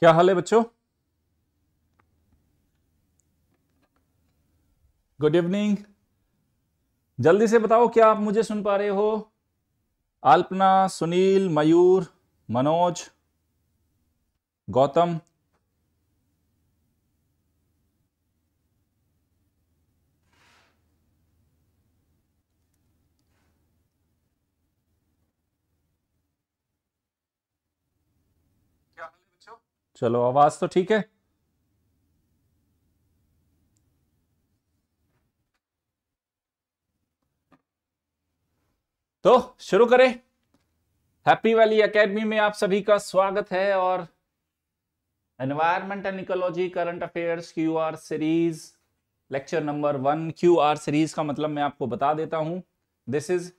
क्या हाल है बच्चों गुड इवनिंग जल्दी से बताओ क्या आप मुझे सुन पा रहे हो अल्पना सुनील मयूर मनोज गौतम चलो आवाज तो ठीक है तो शुरू करें हैप्पी वैली एकेडमी में आप सभी का स्वागत है और environment and ecology current affairs Q R series lecture number one Q R series का मतलब मैं आपको बता देता हूं दिस इज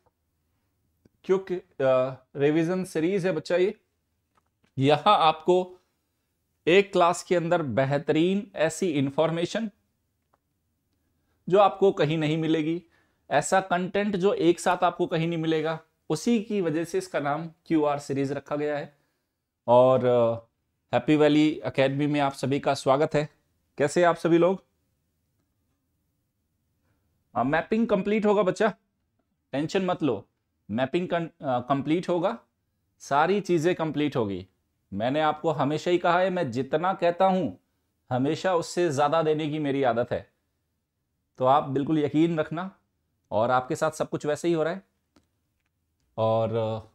क्योंकि रिविजन सीरीज है बच्चा ये यहां आपको एक क्लास के अंदर बेहतरीन ऐसी इंफॉर्मेशन जो आपको कहीं नहीं मिलेगी ऐसा कंटेंट जो एक साथ आपको कहीं नहीं मिलेगा उसी की वजह से इसका नाम क्यू आर सीरीज रखा गया है और हैप्पी वैली अकेडमी में आप सभी का स्वागत है कैसे आप सभी लोग मैपिंग हाँ, कंप्लीट होगा बच्चा टेंशन मत लो मैपिंग कंप्लीट uh, होगा सारी चीज़ें कंप्लीट होगी मैंने आपको हमेशा ही कहा है मैं जितना कहता हूँ हमेशा उससे ज़्यादा देने की मेरी आदत है तो आप बिल्कुल यकीन रखना और आपके साथ सब कुछ वैसे ही हो रहा है और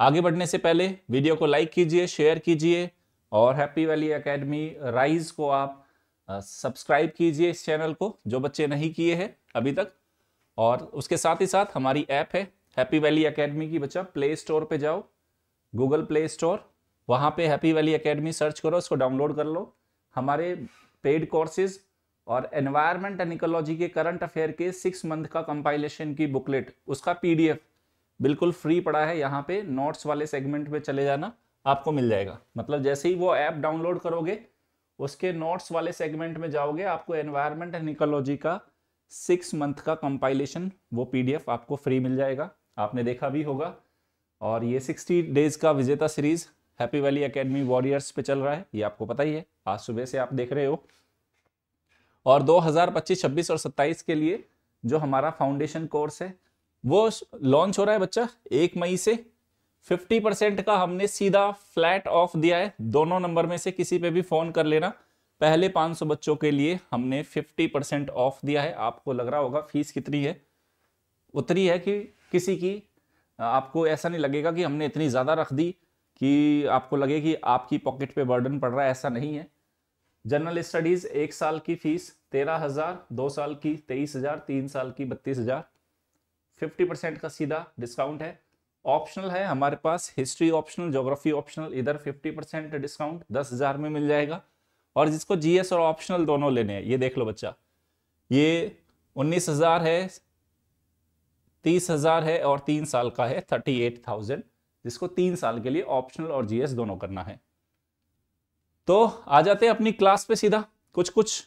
आगे बढ़ने से पहले वीडियो को लाइक कीजिए शेयर कीजिए और हैप्पी वैली एकेडमी राइज को आप सब्सक्राइब कीजिए इस चैनल को जो बच्चे नहीं किए हैं अभी तक और उसके साथ ही साथ हमारी ऐप है हैप्पी वैली एकेडमी की बच्चा प्ले स्टोर पे जाओ गूगल प्ले स्टोर वहाँ पे हैप्पी वैली एकेडमी सर्च करो इसको डाउनलोड कर लो हमारे पेड कोर्सेज और एनवायरमेंट एंड इकोलॉजी के करंट अफेयर के सिक्स मंथ का कंपाइलेशन की बुकलेट उसका पीडीएफ बिल्कुल फ्री पड़ा है यहाँ पे नोट्स वाले सेगमेंट में चले जाना आपको मिल जाएगा मतलब जैसे ही वो ऐप डाउनलोड करोगे उसके नोट्स वाले सेगमेंट में जाओगे आपको एनवायरमेंट एंड इकोलॉजी का सिक्स मंथ का कंपाइलेशन वो पीडीएफ आपको फ्री मिल जाएगा आपने देखा भी होगा और ये सिक्सटी डेज का विजेता series Happy Valley Academy Warriors पे चल रहा है ये आपको पता ही है आज सुबह से आप देख रहे हो और 2025 26 और 27 के लिए जो हमारा फाउंडेशन कोर्स है वो लॉन्च हो रहा है बच्चा एक मई से 50 परसेंट का हमने सीधा फ्लैट ऑफ दिया है दोनों नंबर में से किसी पे भी फोन कर लेना पहले 500 बच्चों के लिए हमने 50 ऑफ दिया है आपको लग रहा होगा फीस कितनी है उतनी है कि किसी की आपको ऐसा नहीं लगेगा कि हमने इतनी ज़्यादा रख दी कि आपको लगे कि आपकी पॉकेट पे बर्डन पड़ रहा है ऐसा नहीं है जनरल स्टडीज़ एक साल की फीस तेरह हज़ार दो साल की तेईस हज़ार तीन साल की बत्तीस हज़ार फिफ्टी परसेंट का सीधा डिस्काउंट है ऑप्शनल है हमारे पास हिस्ट्री ऑप्शनल जोग्राफी ऑप्शनल इधर फिफ्टी परसेंट डिस्काउंट दस हज़ार में मिल जाएगा और जिसको जीएस और ऑप्शनल दोनों लेने हैं ये देख लो बच्चा ये उन्नीस हज़ार है तीस हज़ार है और तीन साल का है थर्टी एट थाउजेंड जिसको तीन साल के लिए ऑप्शनल और जीएस दोनों करना है तो आ जाते हैं अपनी क्लास पे सीधा कुछ कुछ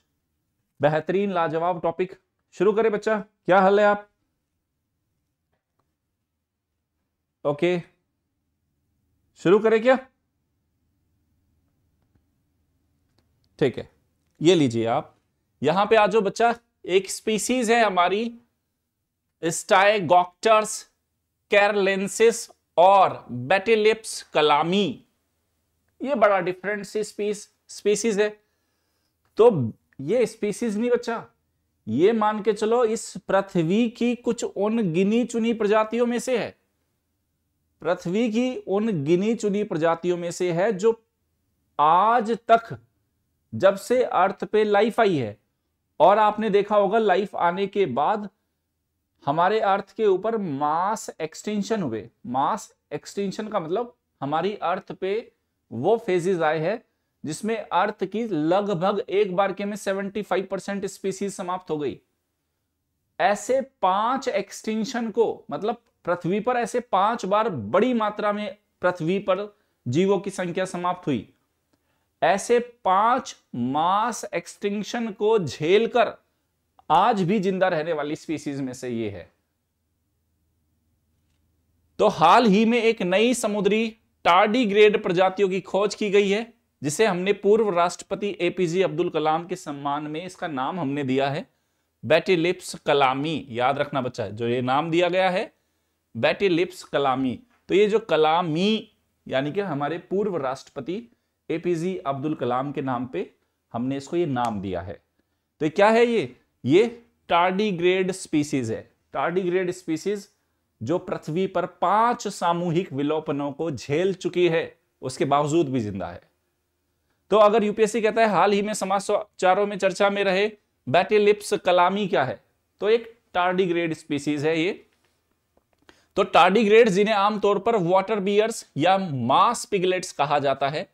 बेहतरीन लाजवाब टॉपिक शुरू करें बच्चा क्या हाल है आप ओके शुरू करें क्या ठीक है ये लीजिए आप यहां पे आ जाओ बच्चा एक स्पीसीज है हमारी स्टाइगॉक्टर्स कैरलेंसिस और बेटेलिप्स कलामी ये बड़ा डिफरेंट सी स्पीस स्पीसीज है तो ये स्पीसीज नहीं बच्चा ये मान के चलो इस पृथ्वी की कुछ उन गिनी चुनी प्रजातियों में से है पृथ्वी की उन गिनी चुनी प्रजातियों में से है जो आज तक जब से अर्थ पे लाइफ आई है और आपने देखा होगा लाइफ आने के बाद हमारे अर्थ के ऊपर मास एक्सटेंशन हुए मास एक्सटेंशन का मतलब हमारी अर्थ पे वो फेजेस आए हैं जिसमें अर्थ की लगभग एक बार के में 75 परसेंट स्पीसीज समाप्त हो गई ऐसे पांच एक्सटेंशन को मतलब पृथ्वी पर ऐसे पांच बार बड़ी मात्रा में पृथ्वी पर जीवों की संख्या समाप्त हुई ऐसे पांच मास एक्सटिंक्शन को झेलकर आज भी जिंदा रहने वाली स्पीसीज में से ये है तो हाल ही में एक नई समुद्री टार्डीग्रेड प्रजातियों की खोज की गई है जिसे हमने पूर्व राष्ट्रपति एपीजे अब्दुल कलाम के सम्मान में इसका नाम हमने दिया है बैटिलिप्स कलामी याद रखना बच्चा जो ये नाम दिया गया है बेटिलिप्स कलामी तो ये जो कलामी यानी कि हमारे पूर्व राष्ट्रपति एपीजे अब्दुल कलाम के नाम पे हमने इसको ये नाम दिया है तो क्या है ये ये टार्डीग्रेड स्पीसीज है टार्डीग्रेड स्पीसीज जो पृथ्वी पर पांच सामूहिक विलोपनों को झेल चुकी है उसके बावजूद भी जिंदा है तो अगर यूपीएससी कहता है हाल ही में समाचारों में चर्चा में रहे बैटेलिप्स कलामी क्या है तो एक टार्डीग्रेड स्पीसीज है ये तो टार्डीग्रेड जिन्हें आमतौर पर वाटर बियर्स या मास पिगलेट्स कहा जाता है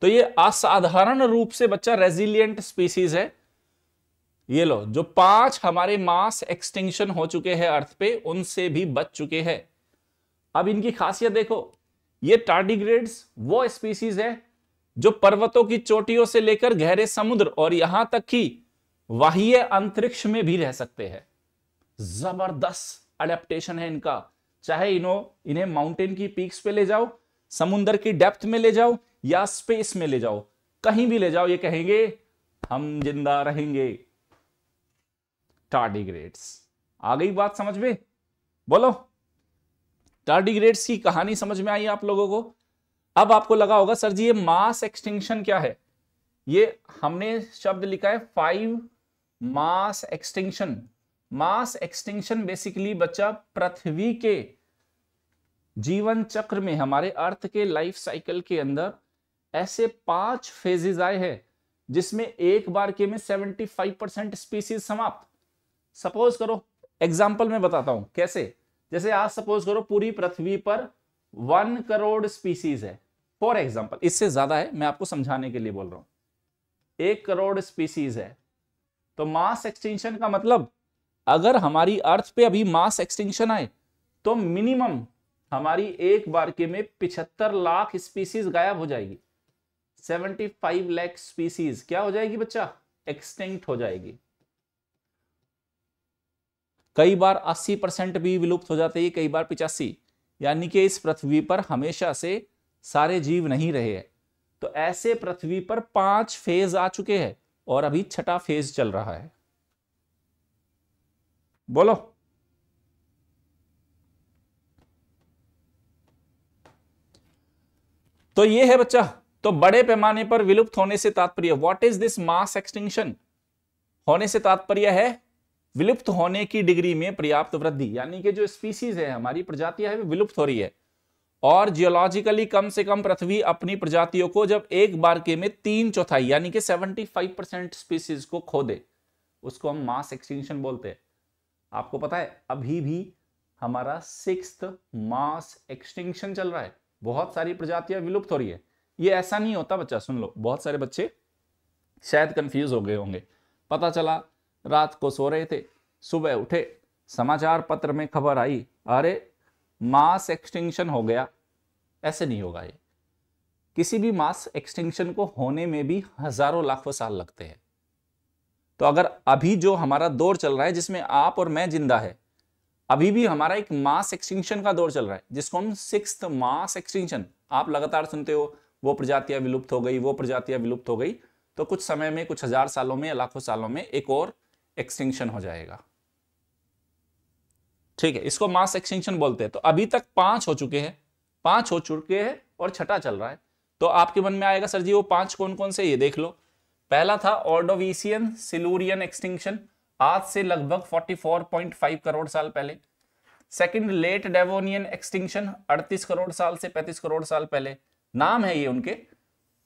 तो ये असाधारण रूप से बच्चा रेजिलियंट स्पीसीज है ये लो जो पांच हमारे मास एक्सटेंशन हो चुके हैं अर्थ पे उनसे भी बच चुके हैं अब इनकी खासियत देखो ये टार्डिग्रेड्स वो स्पीसीज है जो पर्वतों की चोटियों से लेकर गहरे समुद्र और यहां तक कि वाह्य अंतरिक्ष में भी रह सकते हैं जबरदस्त अडेप्टेशन है इनका चाहे इनो इन्हें माउंटेन की पीक्स पे ले जाओ समुन्द्र की डेप्थ में ले जाओ या स्पेस में ले जाओ कहीं भी ले जाओ ये कहेंगे हम जिंदा रहेंगे टार्डिग्रेड्स आ गई बात समझ में बोलो टार्डिग्रेड्स की कहानी समझ में आई आप लोगों को अब आपको लगा होगा सर जी ये मास एक्सटिंक्शन क्या है ये हमने शब्द लिखा है five mass extinction mass extinction basically बच्चा पृथ्वी के जीवन चक्र में हमारे अर्थ के लाइफ साइकिल के अंदर ऐसे पांच फेजेज आए हैं जिसमें एक बार के में 75 परसेंट स्पीसीज समाप्त सपोज करो एग्जाम्पल में बताता हूं कैसे जैसे आज सपोज करो पूरी पृथ्वी पर वन करोड़ स्पीसीज है फॉर एग्जाम्पल इससे ज्यादा है मैं आपको समझाने के लिए बोल रहा हूं एक करोड़ स्पीसीज है तो मास एक्सटिंक्शन का मतलब अगर हमारी अर्थ पे अभी मास एक्सटिंक्शन आए तो मिनिमम हमारी एक बार के में पिछहत्तर लाख स्पीसीज गायब हो जाएगी सेवेंटी फाइव लैख स्पीसीज क्या हो जाएगी बच्चा एक्सटिंक्ट हो जाएगी कई बार 80 परसेंट भी विलुप्त हो जाते हैं कई बार पिचासी यानी कि इस पृथ्वी पर हमेशा से सारे जीव नहीं रहे हैं तो ऐसे पृथ्वी पर पांच फेज आ चुके हैं और अभी छठा फेज चल रहा है बोलो तो ये है बच्चा तो बड़े पैमाने पर विलुप्त होने से तात्पर्य what is this mass extinction होने से तात्पर्य है विलुप्त होने की डिग्री में पर्याप्त वृद्धि यानी कि जो स्पीसीज है हमारी प्रजातियां है विलुप्त हो रही है और जियोलॉजिकली कम से कम पृथ्वी अपनी प्रजातियों को जब एक बार के में तीन चौथाई यानी कि 75 परसेंट स्पीसीज को खो दे उसको हम मास एक्सटिंक्शन बोलते हैं आपको पता है अभी भी हमारा सिक्स मास एक्सटिंक्शन चल रहा है बहुत सारी प्रजातियां विलुप्त हो रही है ये ऐसा नहीं होता बच्चा सुन लो बहुत सारे बच्चे शायद कंफ्यूज हो गए होंगे पता चला रात को सो रहे थे सुबह उठे समाचार पत्र में खबर आई अरे मास एक्सटिंक्शन हो गया ऐसे नहीं होगा ये किसी भी मास एक्सटिंक्शन को होने में भी हजारों लाखों साल लगते हैं तो अगर अभी जो हमारा दौर चल रहा है जिसमें आप और मैं जिंदा है अभी भी हमारा एक मास एक्सटिंक्शन का दौर चल रहा है जिसको हम सिक्स मास एक्सटिंक्शन आप लगातार सुनते हो वो प्रजातियां विलुप्त हो गई वो प्रजातियां विलुप्त हो गई तो कुछ समय में कुछ हजार सालों में लाखों सालों में एक और एक्सटिंक्शन हो जाएगा ठीक है इसको मास एक्सटिंक्शन बोलते हैं तो अभी तक पांच हो चुके हैं पांच हो चुके हैं और छठा चल रहा है तो आपके मन में आएगा सर जी वो पांच कौन कौन से ये देख लो पहला था ऑर्डोवीसियन सिलूरियन एक्सटिंक्शन आज से लगभग 44.5 करोड़ साल पहले second late Devonian extinction 38 crore साल से 35 करोड़ साल पहले नाम है ये उनके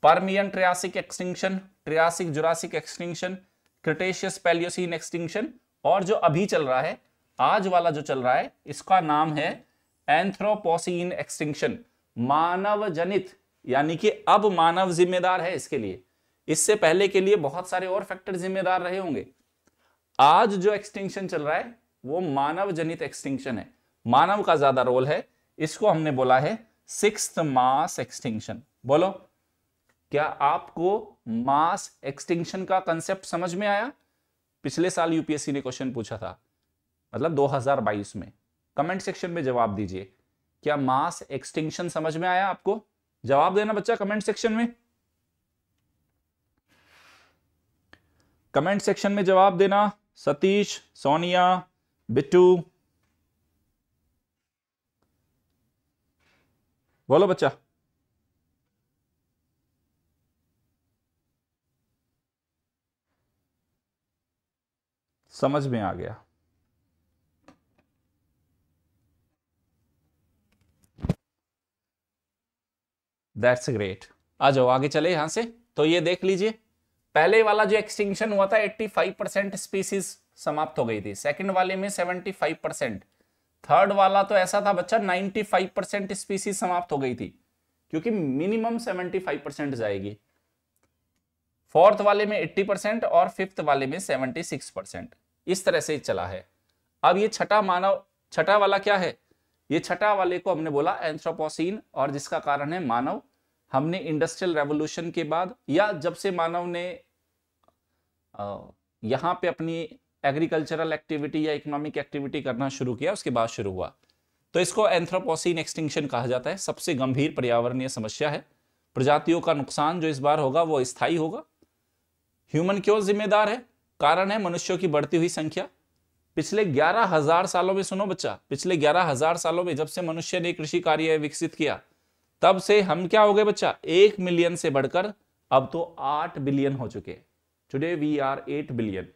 Permian Triassic extinction Triassic Jurassic extinction Cretaceous Paleocene extinction और जो अभी चल रहा है आज वाला जो चल रहा है इसका नाम है एंथ्रोपोसिन एक्सटिंक्शन मानव जनित यानी कि अब मानव जिम्मेदार है इसके लिए इससे पहले के लिए बहुत सारे और फैक्टर जिम्मेदार रहे होंगे आज जो एक्सटिंक्शन चल रहा है वो मानव जनित एक्सटिंक्शन है मानव का ज्यादा रोल है इसको हमने बोला है सिक्स मास एक्सटिंक्शन बोलो क्या आपको मास एक्सटिंक्शन का कंसेप्ट समझ में आया पिछले साल यूपीएससी ने क्वेश्चन पूछा था मतलब 2022 में कमेंट सेक्शन में जवाब दीजिए क्या मास एक्सटिंक्शन समझ में आया आपको जवाब देना बच्चा कमेंट सेक्शन में कमेंट सेक्शन में जवाब देना सतीश सोनिया बिट्टू बोलो बच्चा समझ में आ गया दैट्स ग्रेट आ जाओ आगे चले यहां से तो ये देख लीजिए पहले वाला जो एक्सटिंक्शन हुआ था 85 परसेंट स्पीसीज समाप्त हो गई थी सेकंड वाले में 75 परसेंट थर्ड वाला तो ऐसा था बच्चा 95 परसेंट स्पीसीज समाप्त हो गई थी क्योंकि मिनिमम 75 परसेंट जाएगी फोर्थ वाले में 80 परसेंट और फिफ्थ वाले में 76 परसेंट इस तरह से चला है अब ये छठा मानव छठा वाला क्या है ये छठा वाले को हमने बोला एंथ्रोपोसिन और जिसका कारण है मानव हमने इंडस्ट्रियल रेवोल्यूशन के बाद या जब से मानव ने यहाँ पे अपनी एग्रीकल्चरल एक्टिविटी या इकोनॉमिक एक्टिविटी करना शुरू किया उसके बाद शुरू हुआ तो इसको एंथ्रोपोसिन एक्सटिंक्शन कहा जाता है सबसे गंभीर पर्यावरणीय समस्या है प्रजातियों का नुकसान जो इस बार होगा वो स्थायी होगा ह्यूमन क्यों जिम्मेदार है कारण है मनुष्यों की बढ़ती हुई संख्या पिछले ग्यारह हजार सालों में सुनो बच्चा पिछले ग्यारह हजार सालों में जब से मनुष्य ने कृषि कार्य विकसित किया तब से हम क्या हो गए बच्चा एक मिलियन से बढ़कर अब तो आठ बिलियन हो चुके today we are eight billion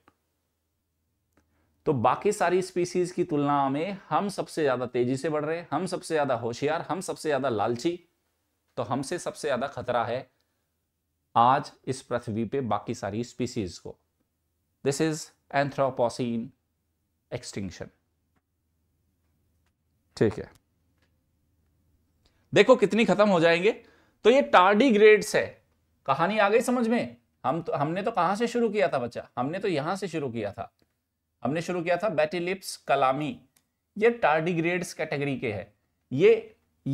तो बाकी सारी स्पीसीज की तुलना में हम सबसे ज्यादा तेजी से बढ़ रहे हैं हम सबसे ज्यादा होशियार हम सबसे ज्यादा लालची तो हमसे सबसे ज्यादा खतरा है आज इस पृथ्वी पे बाकी सारी स्पीसीज को This is Anthropocene extinction. ठीक है देखो कितनी खत्म हो जाएंगे तो ये टार्डी ग्रेड्स है कहानी आ गई समझ में हम तो हमने तो कहां से शुरू किया था बच्चा हमने तो यहां से शुरू किया था हमने शुरू किया था बैटिलिप्स कलामी ये ग्रेड्स कैटेगरी के है ये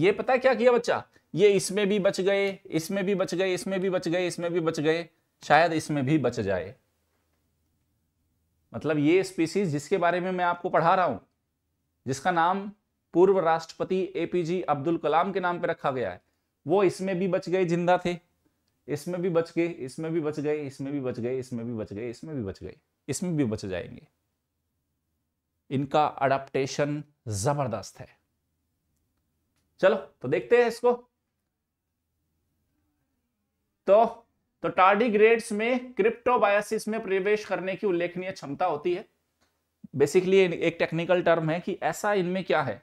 ये पता है क्या किया बच्चा ये इसमें भी बच गए इसमें भी बच गए इसमें भी बच गए इसमें भी बच गए शायद इसमें भी बच जाए मतलब ये स्पीसीज जिसके बारे में मैं आपको पढ़ा रहा हूं जिसका नाम पूर्व राष्ट्रपति एपीजी अब्दुल कलाम के नाम पर रखा गया है वो इसमें भी बच गए जिंदा थे इसमें भी बच गए इसमें भी बच गए इसमें भी बच गए इसमें भी बच गए इसमें भी बच गए इसमें भी बच जाएंगे इनका अडाप्टेशन जबरदस्त है चलो तो देखते हैं इसको तो तो टार्डिग्रेड्स में क्रिप्टोबायोसिस में प्रवेश करने की उल्लेखनीय क्षमता होती है बेसिकली एक टेक्निकल टर्म है कि ऐसा इनमें क्या है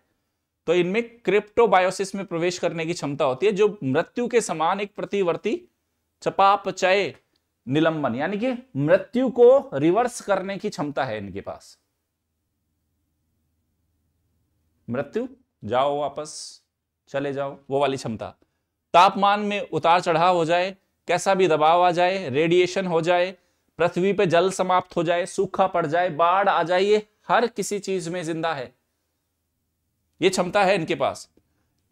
तो इनमें क्रिप्टोबायोसिस में प्रवेश करने की क्षमता होती है जो मृत्यु के समान एक प्रतिवर्ती चपापचय निलंबन यानी कि मृत्यु को रिवर्स करने की क्षमता है इनके पास मृत्यु जाओ वापस चले जाओ वो वाली क्षमता तापमान में उतार चढ़ाव हो जाए कैसा भी दबाव आ जाए रेडिएशन हो जाए पृथ्वी पे जल समाप्त हो जाए सूखा पड़ जाए बाढ़ आ जाए ये हर किसी चीज में जिंदा है ये क्षमता है इनके पास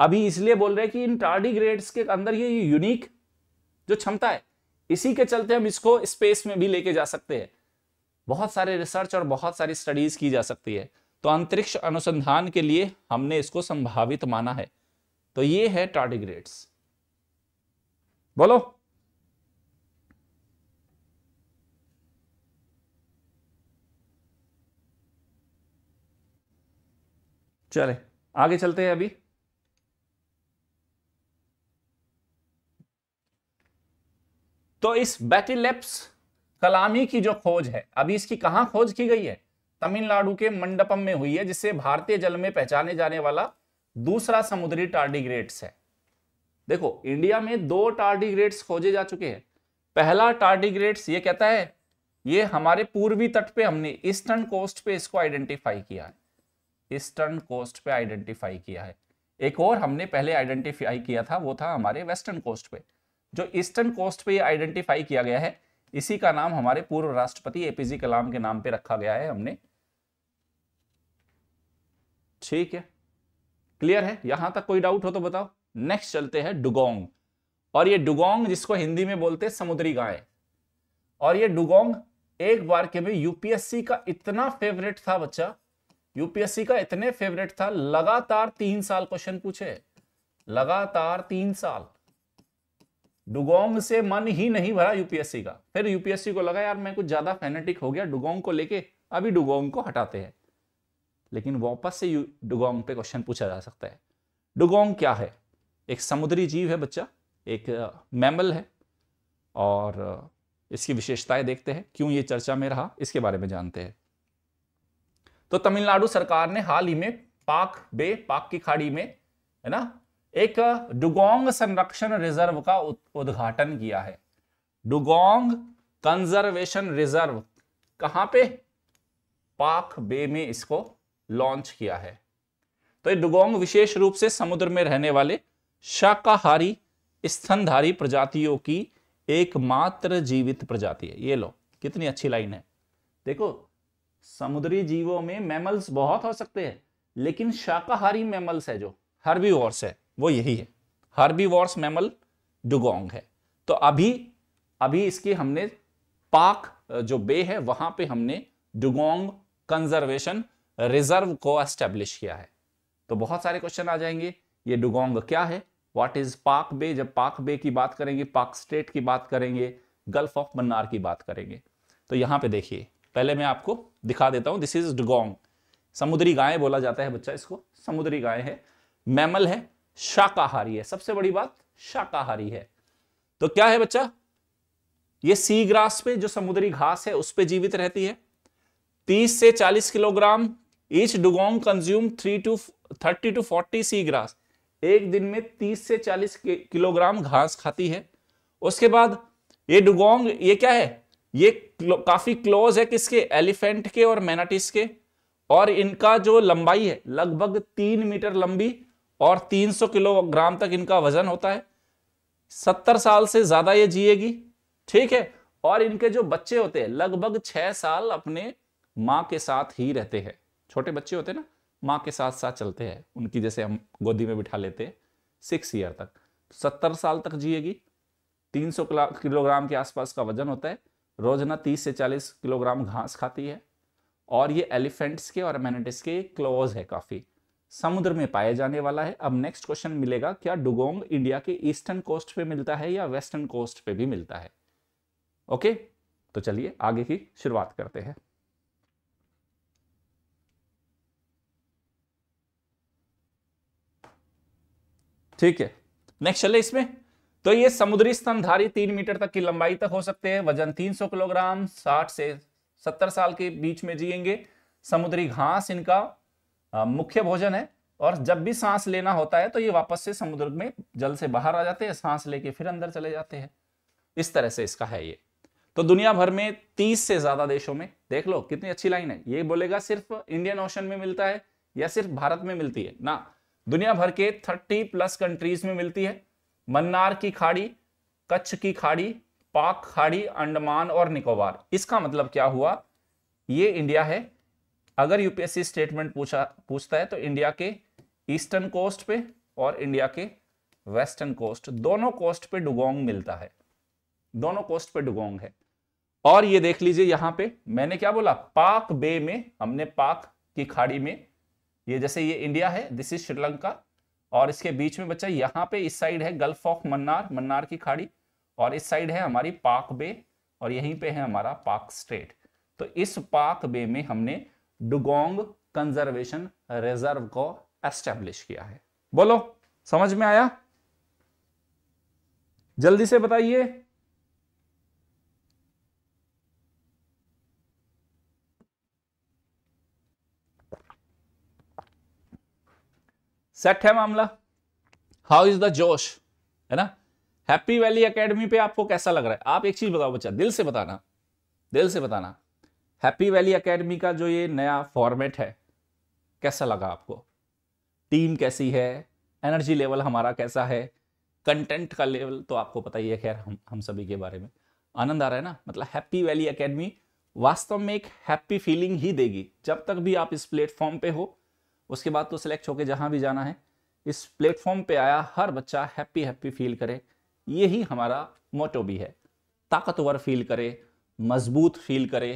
अभी इसलिए बोल रहे हैं कि इन टार्डिग्रेड्स के अंदर ये यूनिक जो क्षमता है इसी के चलते हम इसको स्पेस में भी लेके जा सकते हैं बहुत सारे रिसर्च और बहुत सारी स्टडीज की जा सकती है तो अंतरिक्ष अनुसंधान के लिए हमने इसको संभावित माना है तो ये है टार्डिग्रेड्स बोलो चले आगे चलते हैं अभी तो इस बैटिलेप्स कलामी की जो खोज है अभी इसकी कहां खोज की गई है तमिलनाडु के मंडपम में हुई है जिससे भारतीय जल में पहचाने जाने वाला दूसरा समुद्री टार्डिग्रेट्स है देखो इंडिया में दो टार्डिग्रेट्स खोजे जा चुके हैं पहला टार्डिग्रेट्स ये कहता है ये हमारे पूर्वी तट पे हमने ईस्टर्न कोस्ट पे इसको आइडेंटिफाई किया है ईस्टर्न कोस्ट पे आइडेंटिफाई किया है एक और हमने पहले आइडेंटिफाई किया था वो था हमारे वेस्टर्न कोस्ट पे जो ईस्टर्न कोस्ट पे आइडेंटिफाई किया गया है इसी का नाम हमारे पूर्व राष्ट्रपति एपीजे कलाम के नाम पे रखा गया है हमने ठीक है क्लियर है यहां तक कोई डाउट हो तो बताओ नेक्स्ट चलते हैं डुगोंग और ये डुगोंग जिसको हिंदी में बोलते हैं समुद्री गाय और ये डुगोंग एक बार के में यूपीएससी का इतना फेवरेट था बच्चा यूपीएससी का इतने फेवरेट था लगातार तीन साल क्वेश्चन पूछे लगातार तीन साल डुगोंग से मन ही नहीं भरा यूपीएससी का फिर यूपीएससी को लगा यार मैं कुछ ज्यादा फैनेटिक हो गया डुगोंग को लेके अभी डुगोंग को हटाते हैं लेकिन वापस से डुगोंग पे क्वेश्चन पूछा जा सकता है डुगोंग क्या है एक समुद्री जीव है बच्चा एक मैमल है और इसकी विशेषताएं देखते हैं क्यों ये चर्चा में रहा इसके बारे में जानते हैं तो तमिलनाडु सरकार ने हाल ही में पाक बे पाक की खाड़ी में है ना एक डुगोंग संरक्षण रिजर्व का उद्घाटन किया है डुगोंग कंजर्वेशन रिजर्व कहां पे पाक बे में इसको लॉन्च किया है तो ये डुगोंग विशेष रूप से समुद्र में रहने वाले शाकाहारी स्तनधारी प्रजातियों की एकमात्र जीवित प्रजाति है ये लो कितनी अच्छी लाइन है देखो समुद्री जीवों में मैमल्स बहुत हो सकते हैं लेकिन शाकाहारी मैमल्स है जो हर्बी वॉर्स है वो यही है हर्बी वॉर्स मैमल डुगोंग है तो अभी अभी इसकी हमने पाक जो बे है वहां पे हमने डुगोंग कंजर्वेशन रिजर्व को एस्टेब्लिश किया है तो बहुत सारे क्वेश्चन आ जाएंगे ये डुगोंग क्या है व्हाट इज पाक बे जब पाक बे की बात करेंगे पाक स्टेट की बात करेंगे गल्फ ऑफ मन्नार की बात करेंगे तो यहां पे देखिए पहले मैं आपको दिखा देता हूं दिस इज डगोंग समुद्री गाय बोला जाता है बच्चा इसको समुद्री गाय है मैमल है शाकाहारी है सबसे बड़ी बात शाकाहारी है तो क्या है बच्चा ये सी ग्रास पे जो समुद्री घास है उस पर जीवित रहती है 30 से 40 kilogram each dugong consume three to thirty to forty sea grass एक दिन में 30 से 40 किलोग्राम घास खाती है उसके बाद ये डुगोंग ये क्या है ये काफी क्लोज है किसके एलिफेंट के और मैनाटिस के और इनका जो लंबाई है लगभग तीन मीटर लंबी और 300 किलोग्राम तक इनका वजन होता है सत्तर साल से ज्यादा ये जिएगी ठीक है और इनके जो बच्चे होते हैं लगभग छह साल अपने माँ के साथ ही रहते हैं छोटे बच्चे होते हैं ना माँ के साथ साथ चलते हैं उनकी जैसे हम गोदी में बिठा लेते हैं सिक्स ईयर तक सत्तर साल तक जिएगी तीन किलोग्राम के आसपास का वजन होता है रोजाना 30 से 40 किलोग्राम घास खाती है और ये एलिफेंट्स के और मैनेटिस के क्लोज है काफ़ी समुद्र में पाया जाने वाला है अब नेक्स्ट क्वेश्चन मिलेगा क्या डुगोंग इंडिया के ईस्टर्न कोस्ट पे मिलता है या वेस्टर्न कोस्ट पे भी मिलता है ओके तो चलिए आगे की शुरुआत करते हैं ठीक है नेक्स्ट चले इसमें तो ये समुद्री स्तनधारी तीन मीटर तक की लंबाई तक हो सकते हैं वजन 300 किलोग्राम 60 से 70 साल के बीच में जिएंगे समुद्री घास इनका मुख्य भोजन है और जब भी सांस लेना होता है तो ये वापस से समुद्र में जल से बाहर आ जाते हैं सांस लेके फिर अंदर चले जाते हैं इस तरह से इसका है ये तो दुनिया भर में तीस से ज्यादा देशों में देख लो कितनी अच्छी लाइन है ये बोलेगा सिर्फ इंडियन ओशन में मिलता है या सिर्फ भारत में मिलती है ना दुनिया भर के थर्टी प्लस कंट्रीज में मिलती है मन्नार की खाड़ी कच्छ की खाड़ी पाक खाड़ी अंडमान और निकोबार इसका मतलब क्या हुआ ये इंडिया है अगर यूपीएससी स्टेटमेंट पूछा पूछता है तो इंडिया के ईस्टर्न कोस्ट पे और इंडिया के वेस्टर्न कोस्ट दोनों कोस्ट पे डुगोंग मिलता है दोनों कोस्ट पे डुगोंग है और ये देख लीजिए यहां पे मैंने क्या बोला पाक बे में हमने पाक की खाड़ी में ये जैसे ये इंडिया है दिस इज श्रीलंका और इसके बीच में बच्चा यहाँ पे इस साइड है गल्फ ऑफ मन्नार मन्नार की खाड़ी और इस साइड है हमारी पाक बे और यहीं पे है हमारा पाक स्टेट तो इस पाक बे में हमने डुगोंग कंजर्वेशन रिजर्व को एस्टेब्लिश किया है बोलो समझ में आया जल्दी से बताइए सेट है मामला हाउ इज द जोश है ना हैप्पी वैली एकेडमी पे आपको कैसा लग रहा है आप एक चीज बताओ बच्चा दिल से बताना दिल से बताना हैप्पी वैली एकेडमी का जो ये नया फॉर्मेट है कैसा लगा आपको टीम कैसी है एनर्जी लेवल हमारा कैसा है कंटेंट का लेवल तो आपको पता ही है खैर हम हम सभी के बारे में आनंद आ रहा है ना मतलब हैप्पी वैली एकेडमी वास्तव में एक हैप्पी फीलिंग ही देगी जब तक भी आप इस प्लेटफॉर्म पे हो उसके बाद तो सिलेक्ट होकर जहाँ भी जाना है इस प्लेटफॉर्म पे आया हर बच्चा हैप्पी हैप्पी फील करे यही हमारा मोटो भी है ताकतवर फील करे मजबूत फील करे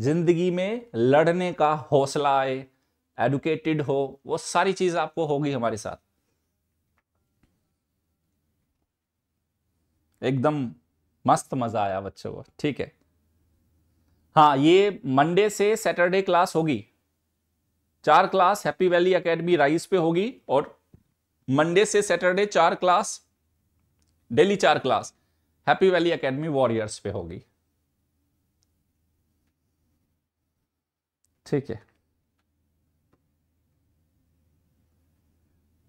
ज़िंदगी में लड़ने का हौसला आए एडुकेटेड हो वो सारी चीज़ आपको होगी हमारे साथ एकदम मस्त मज़ा आया बच्चों को ठीक है हाँ ये मंडे से सैटरडे क्लास होगी चार class Happy Valley Academy Rise पे होगी और मंडे से सैटरडे चार क्लास डेली चार class Happy Valley Academy Warriors पे होगी ठीक है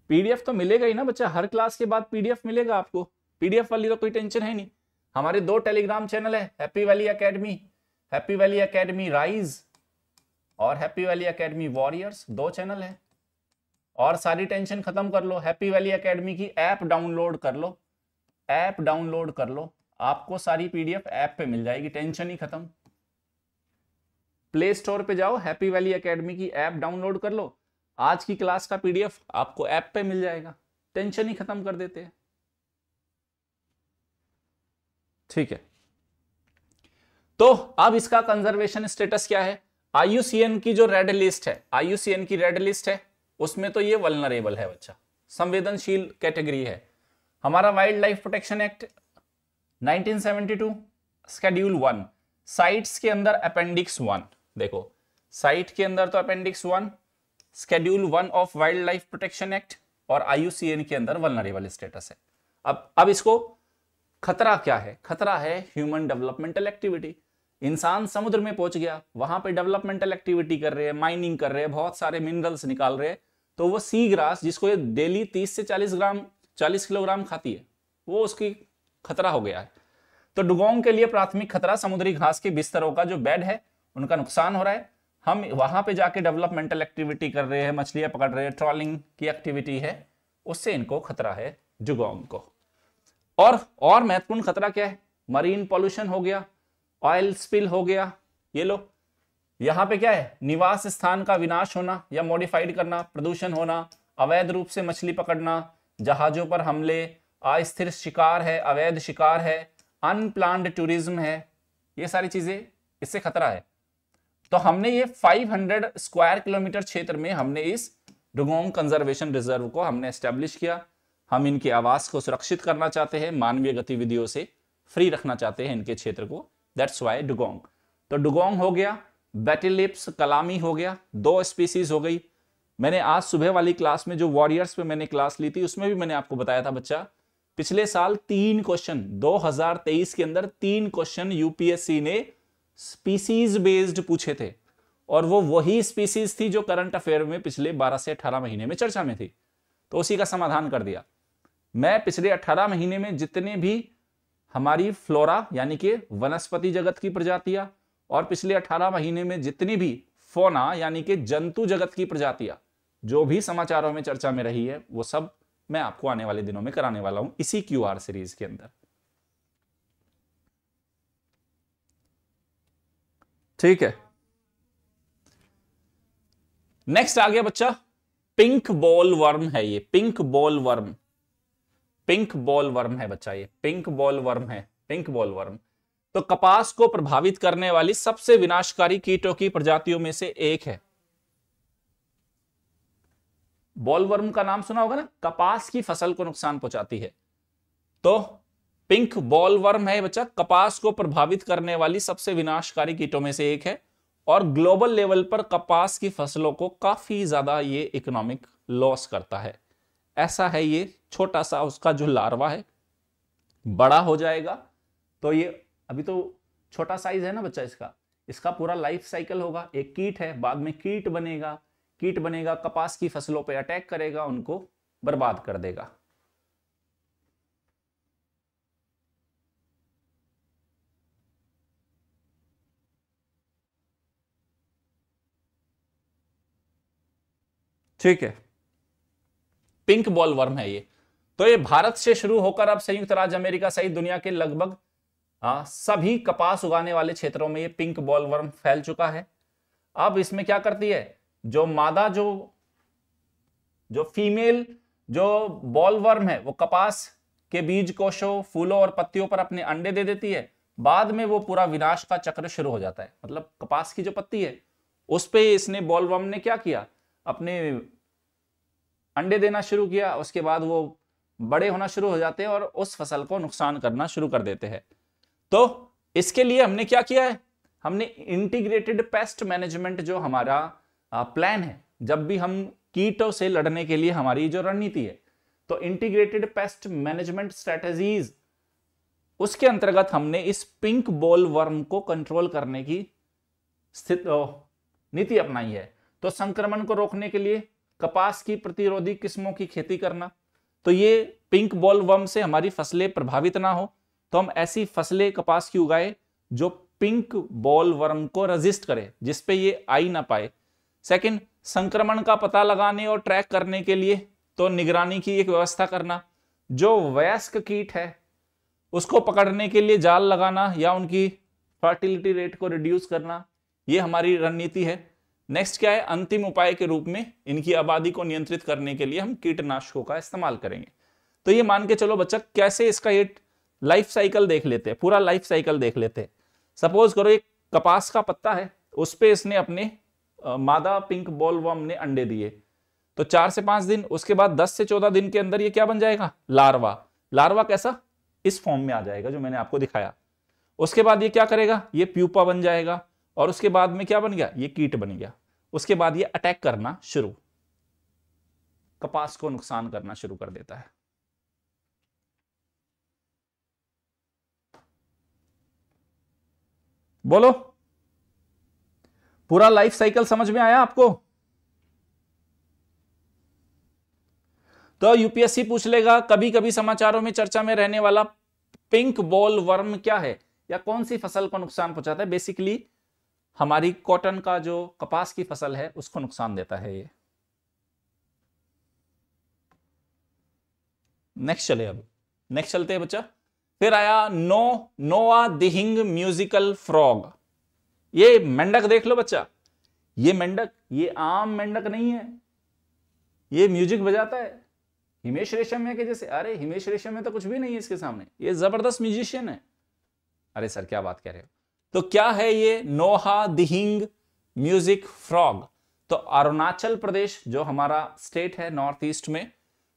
पीडीएफ तो मिलेगा ही ना बच्चा हर क्लास के बाद पीडीएफ मिलेगा आपको पीडीएफ वाली तो कोई टेंशन है नहीं हमारे दो टेलीग्राम चैनल है Happy Valley Academy Happy Valley Academy Rise और हैप्पी वैली अकेडमी वॉरियर्स दो चैनल है और सारी टेंशन खत्म कर लो हैप्पी वैली अकेडमी की ऐप डाउनलोड कर लो ऐप डाउनलोड कर लो आपको सारी पीडीएफ ऐप पे मिल जाएगी टेंशन ही खत्म प्ले स्टोर पे जाओ हैप्पी वैली अकेडमी की ऐप डाउनलोड कर लो आज की क्लास का पीडीएफ आपको ऐप पे मिल जाएगा टेंशन ही खत्म कर देते हैं ठीक है तो अब इसका कंजर्वेशन स्टेटस क्या है आईयूसीएन की जो रेड लिस्ट है आईयूसीएन की रेड लिस्ट है उसमें तो ये वलनरेबल है बच्चा संवेदनशील कैटेगरी है हमारा wildlife protection act 1972 schedule one CITES के अंदर अपेंडिक्स वन देखो साइट के अंदर तो appendix one schedule one of wildlife protection act और आईयूसीएन के अंदर वलनरेबल स्टेटस है अब अब इसको खतरा क्या है खतरा है ह्यूमन डेवलपमेंटल एक्टिविटी इंसान समुद्र में पहुंच गया वहां पे डेवलपमेंटल एक्टिविटी कर रहे हैं माइनिंग कर रहे हैं बहुत सारे मिनरल्स निकाल रहे हैं तो वो सी ग्रास जिसको ये डेली तीस से चालीस ग्राम चालीस किलोग्राम खाती है वो उसकी खतरा हो गया है तो डुगोंग के लिए प्राथमिक खतरा समुद्री घास के बिस्तरों का जो बेड है उनका नुकसान हो रहा है हम वहां पर जाके डेवलपमेंटल एक्टिविटी कर रहे हैं मछलियां पकड़ रहे हैं ट्रॉलिंग की एक्टिविटी है उससे इनको खतरा है डुगोंग को और और महत्वपूर्ण खतरा क्या है मरीन पॉल्यूशन हो गया ऑयल स्पिल हो गया ये लो यहाँ पे क्या है निवास स्थान का विनाश होना या मॉडिफाइड करना प्रदूषण होना अवैध रूप से मछली पकड़ना जहाजों पर हमले अस्थिर शिकार है अवैध शिकार है अनप्लान टूरिज्म है ये सारी चीजें इससे खतरा है तो हमने ये 500 स्क्वायर किलोमीटर क्षेत्र में हमने इस डुगोंग कंजर्वेशन रिजर्व को हमने एस्टेब्लिश किया हम इनके आवास को सुरक्षित करना चाहते हैं मानवीय गतिविधियों से फ्री रखना चाहते हैं इनके क्षेत्र को दैट्स वाई डुगोंग तो डुगोंग हो गया बेटिलिप्स कलामी हो गया दो स्पीसीज हो गई मैंने आज सुबह वाली क्लास में जो वॉरियर्स पे मैंने क्लास ली थी उसमें भी मैंने आपको बताया था बच्चा पिछले साल तीन क्वेश्चन 2023 के अंदर तीन क्वेश्चन यूपीएससी ने स्पीसीज बेस्ड पूछे थे और वो वही स्पीसीज थी जो करंट अफेयर में पिछले 12 से 18 महीने में चर्चा में थी तो उसी का समाधान कर दिया मैं पिछले 18 महीने में जितने भी हमारी फ्लोरा यानी कि वनस्पति जगत की प्रजातियां और पिछले 18 महीने में जितनी भी फोना यानी कि जंतु जगत की प्रजातियां जो भी समाचारों में चर्चा में रही है वो सब मैं आपको आने वाले दिनों में कराने वाला हूं इसी क्यू आर सीरीज के अंदर ठीक है नेक्स्ट आ गया बच्चा पिंक बॉल वर्म है ये pink bollworm pink bollworm है बच्चा ये पिंक बॉल वर्म है पिंक बॉल वर्म तो कपास को प्रभावित करने वाली सबसे विनाशकारी कीटों की प्रजातियों में से एक है बॉलवर्म का नाम सुना होगा ना कपास की फसल को नुकसान पहुंचाती है तो पिंक बॉलवर्म है बच्चा कपास को प्रभावित करने वाली सबसे विनाशकारी कीटों में से एक है और ग्लोबल लेवल पर कपास की फसलों को काफी ज्यादा ये इकोनॉमिक लॉस करता है ऐसा है ये छोटा सा उसका जो लार्वा है बड़ा हो जाएगा तो ये अभी तो छोटा साइज है ना बच्चा इसका इसका पूरा लाइफ साइकिल होगा एक कीट है बाद में कीट बनेगा कीट बनेगा कपास की फसलों पर अटैक करेगा उनको बर्बाद कर देगा ठीक है पिंक बॉल वर्म है ये तो ये भारत से शुरू होकर अब संयुक्त राज्य अमेरिका सहित दुनिया के लगभग सभी कपास उगाने वाले क्षेत्रों में ये पिंक बॉल वर्म फैल चुका है अब इसमें क्या करती है जो मादा जो जो फीमेल जो बॉल वर्म है वो कपास के बीज कोशों फूलों और पत्तियों पर अपने अंडे दे देती है बाद में वो पूरा विनाश का चक्र शुरू हो जाता है मतलब कपास की जो पत्ती है उस पर इसने बॉल वर्म ने क्या किया अपने अंडे देना शुरू किया उसके बाद वो बड़े होना शुरू हो जाते हैं और उस फसल को नुकसान करना शुरू कर देते हैं तो इसके लिए हमने क्या किया है हमने इंटीग्रेटेड पेस्ट मैनेजमेंट जो हमारा प्लान है जब भी हम कीटों से लड़ने के लिए हमारी जो रणनीति है तो इंटीग्रेटेड पेस्ट मैनेजमेंट स्ट्रेटजीज उसके अंतर्गत हमने इस पिंक बॉल वर्म को कंट्रोल करने की स्थित नीति अपनाई है तो संक्रमण को रोकने के लिए कपास की प्रतिरोधी किस्मों की खेती करना तो ये पिंक बॉल वर्म से हमारी फसलें प्रभावित ना हो तो हम ऐसी फसलें कपास की उगाए जो पिंक बॉल वर्म को रजिस्ट करे जिसपे ये आई ना पाए सेकंड संक्रमण का पता लगाने और ट्रैक करने के लिए तो निगरानी की एक व्यवस्था करना जो वयस्क कीट है उसको पकड़ने के लिए जाल लगाना या उनकी फर्टिलिटी रेट को रिड्यूस करना ये हमारी रणनीति है नेक्स्ट क्या है अंतिम उपाय के रूप में इनकी आबादी को नियंत्रित करने के लिए हम कीटनाशकों का इस्तेमाल करेंगे तो ये मान के चलो बच्चा कैसे इसका ये लाइफ साइकिल देख लेते हैं पूरा लाइफ साइकिल देख लेते हैं सपोज करो एक कपास का पत्ता है उस पर इसने अपने आ, मादा पिंक बॉल वर्म ने अंडे दिए तो चार से पांच दिन उसके बाद दस से चौदह दिन के अंदर ये क्या बन जाएगा लार्वा लार्वा कैसा इस फॉर्म में आ जाएगा जो मैंने आपको दिखाया उसके बाद ये क्या करेगा ये प्यूपा बन जाएगा और उसके बाद में क्या बन गया ये कीट बन गया उसके बाद ये अटैक करना शुरू कपास को नुकसान करना शुरू कर देता है बोलो पूरा लाइफ साइकिल समझ में आया आपको तो यूपीएससी पूछ लेगा कभी कभी समाचारों में चर्चा में रहने वाला पिंक बॉल वर्म क्या है या कौन सी फसल को नुकसान पहुंचाता है बेसिकली हमारी कॉटन का जो कपास की फसल है उसको नुकसान देता है ये नेक्स्ट चले अब नेक्स्ट चलते हैं बच्चा फिर आया नो नोआ दिहिंग म्यूजिकल फ्रॉग ये मेंढक देख लो बच्चा ये मेंढक ये आम मेंढक नहीं है ये म्यूजिक बजाता है हिमेश रेशम है कि जैसे अरे हिमेश रेशम में तो कुछ भी नहीं है इसके सामने ये जबरदस्त म्यूजिशियन है अरे सर क्या बात कह रहे हो तो क्या है ये नोहा दिहिंग म्यूजिक फ्रॉग तो अरुणाचल प्रदेश जो हमारा स्टेट है नॉर्थ ईस्ट में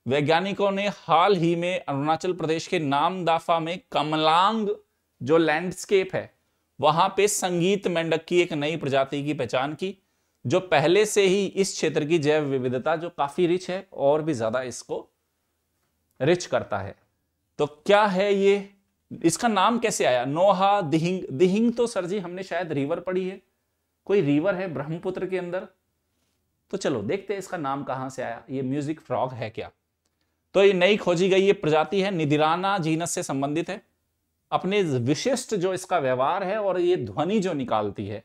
वैज्ञानिकों ने हाल ही में अरुणाचल प्रदेश के नामदाफा में कमलांग जो लैंडस्केप है वहां पे संगीत मेंढक की एक नई प्रजाति की पहचान की जो पहले से ही इस क्षेत्र की जैव विविधता जो काफी रिच है और भी ज्यादा इसको रिच करता है तो क्या है ये इसका नाम कैसे आया नोहा दिहिंग दिहिंग तो सर जी हमने शायद रिवर पढ़ी है कोई रिवर है ब्रह्मपुत्र के अंदर तो चलो देखते हैं इसका नाम कहां से आया ये म्यूजिक फ्रॉग है क्या तो ये नई खोजी गई ये प्रजाति है निदिराना जीनस से संबंधित है अपने विशिष्ट जो इसका व्यवहार है और ये ध्वनि जो निकालती है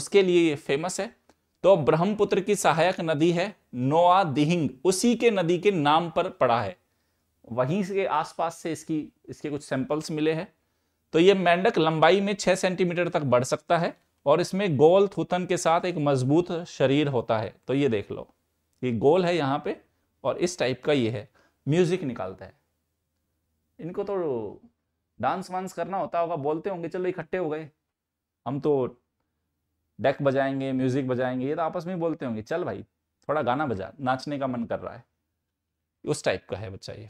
उसके लिए ये फेमस है तो ब्रह्मपुत्र की सहायक नदी है नोआ दिहिंग उसी के नदी के नाम पर पड़ा है वहीं से आसपास से इसकी इसके कुछ सैंपल्स मिले हैं तो ये मेंढक लंबाई में छः सेंटीमीटर तक बढ़ सकता है और इसमें गोल थूथन के साथ एक मजबूत शरीर होता है तो ये देख लो ये गोल है यहाँ पे और इस टाइप का ये है म्यूजिक निकालता है इनको तो डांस वांस करना होता होगा बोलते होंगे चलो इकट्ठे हो गए हम तो डेक बजाएंगे म्यूजिक बजाएंगे ये तो आपस में बोलते होंगे चल भाई थोड़ा गाना बजा नाचने का मन कर रहा है उस टाइप का है बच्चा ये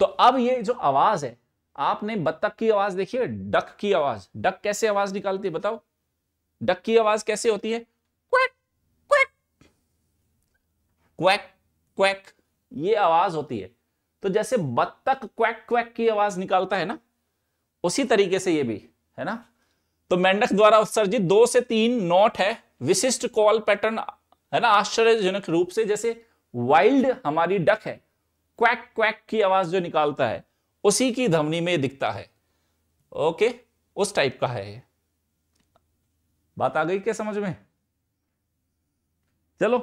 तो अब ये जो आवाज है आपने बत्तख की आवाज देखी है डक की आवाज डक कैसे आवाज निकालती है बताओ डक की आवाज कैसे होती है क्वैक क्वैक क्वैक क्वैक ये आवाज होती है तो जैसे बत्तख क्वैक क्वैक की आवाज निकालता है ना उसी तरीके से ये भी है ना तो मेंढक द्वारा उत्सर्जित दो से तीन नोट है विशिष्ट कॉल पैटर्न है ना आश्चर्यजनक रूप से जैसे वाइल्ड हमारी डक है क्वैक क्वैक की आवाज जो निकालता है उसी की धमनी में दिखता है ओके उस टाइप का है बात आ गई क्या समझ में चलो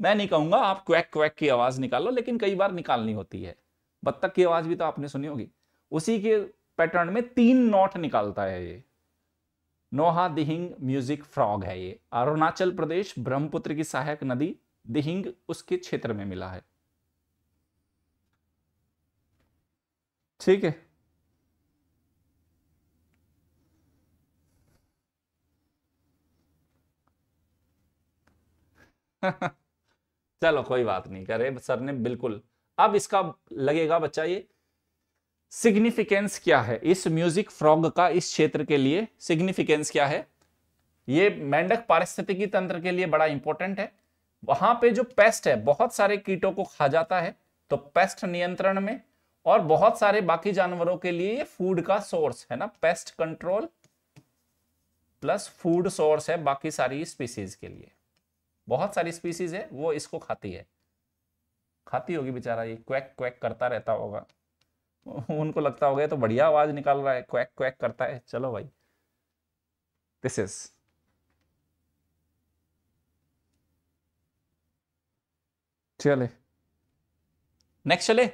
मैं नहीं कहूंगा आप क्वैक क्वैक की आवाज निकालो लेकिन कई बार निकालनी होती है बत्तख की आवाज भी तो आपने सुनी होगी उसी के पैटर्न में तीन नोट निकालता है ये नोहा दिहिंग म्यूजिक फ्रॉग है ये अरुणाचल प्रदेश ब्रह्मपुत्र की सहायक नदी दिहिंग उसके क्षेत्र में मिला है ठीक है चलो कोई बात नहीं करे सर ने बिल्कुल अब इसका लगेगा बच्चा ये सिग्निफिकेंस क्या है इस म्यूजिक फ्रॉग का इस क्षेत्र के लिए सिग्निफिकेंस क्या है ये मेंढक पारिस्थितिकी तंत्र के लिए बड़ा इंपॉर्टेंट है वहां पे जो पेस्ट है बहुत सारे कीटों को खा जाता है तो पेस्ट नियंत्रण में और बहुत सारे बाकी जानवरों के लिए ये फूड का सोर्स है ना pest control plus food source है बाकी सारी स्पीसीज के लिए बहुत सारी स्पीसीज है वो इसको खाती है खाती होगी बेचारा ये क्वैक क्वैक करता रहता होगा उनको लगता होगा तो बढ़िया आवाज निकाल रहा है क्वैक क्वैक करता है चलो भाई दिस इज चले नेक्स्ट चले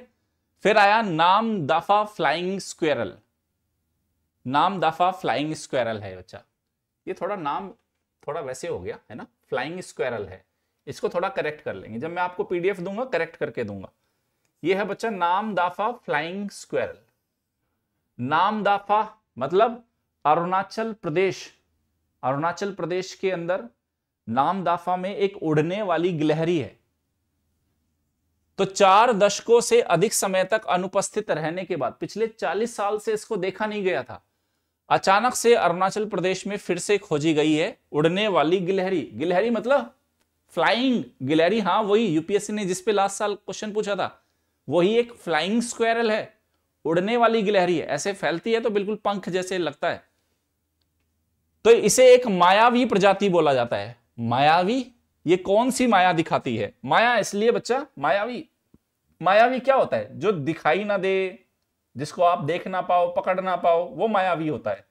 फिर आया नाम दफा फ्लाइंग स्क्वेरल नाम दफा फ्लाइंग स्क्वेरल है बच्चा ये थोड़ा नाम थोड़ा वैसे हो गया है ना फ्लाइंग स्क्वेरल है इसको थोड़ा करेक्ट कर लेंगे जब मैं आपको पीडीएफ दूंगा करेक्ट करके दूंगा ये है बच्चा नाम दाफा फ्लाइंग स्क्वेरल नाम दाफा मतलब अरुणाचल प्रदेश अरुणाचल प्रदेश के अंदर नाम दाफा में एक उड़ने वाली गिलहरी है तो चार दशकों से अधिक समय तक अनुपस्थित रहने के बाद पिछले 40 साल से इसको देखा नहीं गया था अचानक से अरुणाचल प्रदेश में फिर से खोजी गई है उड़ने वाली गिलहरी गिलहरी मतलब फ्लाइंग गिलहरी हाँ वही यूपीएससी ने जिसपे लास्ट साल क्वेश्चन पूछा था वही एक फ्लाइंग स्क्वेरल है उड़ने वाली गिलहरी है ऐसे फैलती है तो बिल्कुल पंख जैसे लगता है तो इसे एक मायावी प्रजाति बोला जाता है मायावी ये कौन सी माया दिखाती है माया इसलिए बच्चा मायावी मायावी क्या होता है जो दिखाई ना दे जिसको आप देख ना पाओ पकड़ ना पाओ वो मायावी होता है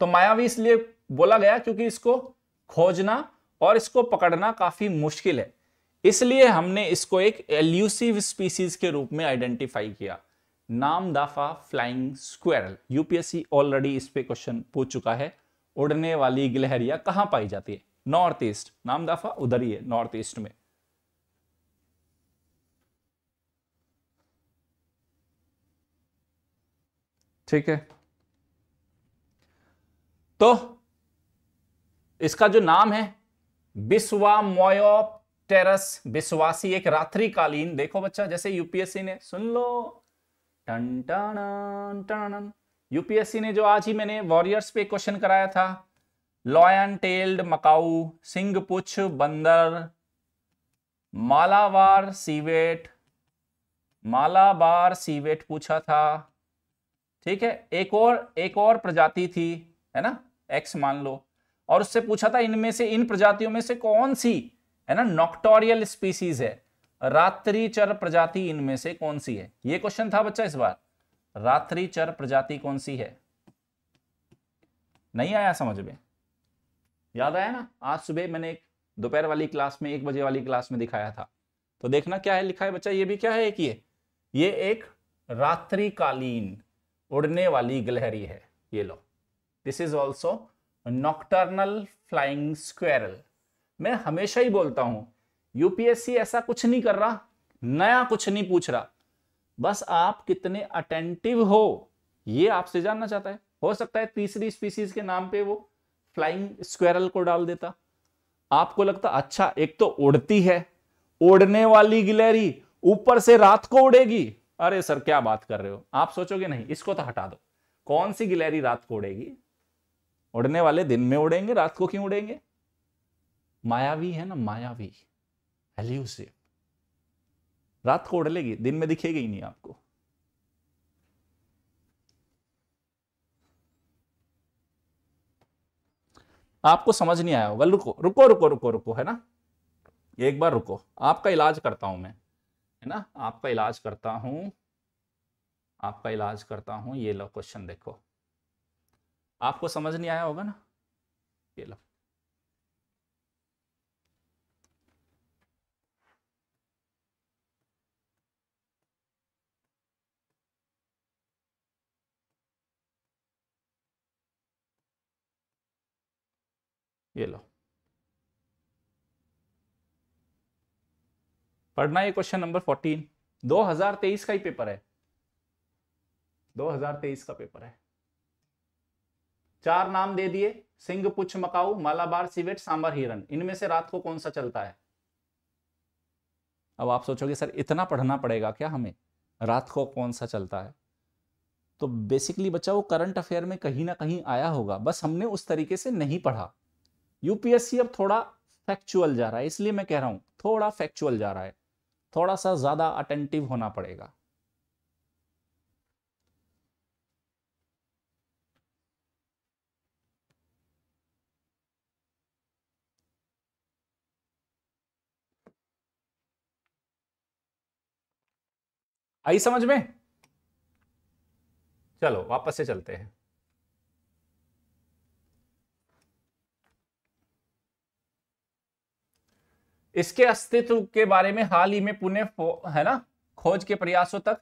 तो मायावी इसलिए बोला गया क्योंकि इसको खोजना और इसको पकड़ना काफी मुश्किल है इसलिए हमने इसको एक एल्यूसिव स्पीसीज के रूप में आइडेंटिफाई किया Namdapha flying squirrel UPSC already इस पे क्वेश्चन पूछ चुका है उड़ने वाली गिलहरिया कहां पाई जाती है नॉर्थ ईस्ट नाम दफा उधर ही है नॉर्थ ईस्ट में ठीक है तो इसका जो नाम है बिस्वा मोयो टेरस बिस्वासी एक रात्रि कालीन देखो बच्चा जैसे यूपीएससी ने सुन लो टन टन टन यूपीएससी ने जो आज ही मैंने वॉरियर्स पे क्वेश्चन कराया था लॉयन टेल्ड मकाऊ सिंगपुछ बंदर मालाबार सीवेट मालाबार सीवेट पूछा था ठीक है एक और एक और प्रजाति थी है ना एक्स मान लो और उससे पूछा था इनमें से इन प्रजातियों में से कौन सी है ना नॉक्टोरियल स्पीसीज है रात्रि चर प्रजाति इनमें से कौन सी है ये क्वेश्चन था बच्चा इस बार रात्रि चर प्रजाति कौन सी है नहीं आया समझ में याद आया ना आज सुबह मैंने एक दोपहर वाली क्लास में एक बजे वाली क्लास में दिखाया था तो देखना क्या है लिखा है बच्चा ये भी क्या है एक ये ये एक रात्रिकालीन उड़ने वाली गलहरी है ये लो this is also nocturnal flying squirrel मैं हमेशा ही बोलता हूं यूपीएससी ऐसा कुछ नहीं कर रहा नया कुछ नहीं पूछ रहा बस आप कितने अटेंटिव हो ये आपसे जानना चाहता है हो सकता है तीसरी स्पीसीज के नाम पे वो फ्लाइंग स्क्वेरल को डाल देता आपको लगता अच्छा एक तो उड़ती है उड़ने वाली गिलहरी ऊपर से रात को उड़ेगी अरे सर क्या बात कर रहे हो आप सोचोगे नहीं इसको तो हटा दो कौन सी गिलहरी रात को उड़ेगी उड़ने वाले दिन में उड़ेंगे रात को क्यों उड़ेंगे मायावी है ना मायावी हेल्यूसिव रात को उड़ लेगी दिन में दिखेगी ही नहीं आपको आपको समझ नहीं आया होगा रुको रुको रुको रुको रुको है ना एक बार रुको आपका इलाज करता हूं मैं है ना आपका इलाज करता हूं आपका इलाज करता हूं ये लो क्वेश्चन देखो आपको समझ नहीं आया होगा ना ये लो ये लो पढ़ना ये क्वेश्चन नंबर फोर्टीन 2023 का ही पेपर है 2023 का पेपर है चार नाम दे दिए सिंह पुछ मकाऊ मालाबार सीवेट सांबर हिरन इनमें से रात को कौन सा चलता है अब आप सोचोगे सर इतना पढ़ना पड़ेगा क्या हमें रात को कौन सा चलता है तो बेसिकली बच्चा वो करंट अफेयर में कहीं ना कहीं आया होगा बस हमने उस तरीके से नहीं पढ़ा यूपीएससी अब थोड़ा फैक्चुअल जा रहा है इसलिए मैं कह रहा हूं थोड़ा फैक्चुअल जा रहा है थोड़ा सा ज्यादा अटेंटिव होना पड़ेगा आई समझ में चलो वापस से चलते हैं इसके अस्तित्व के बारे में हाल ही में पुणे है ना खोज के प्रयासों तक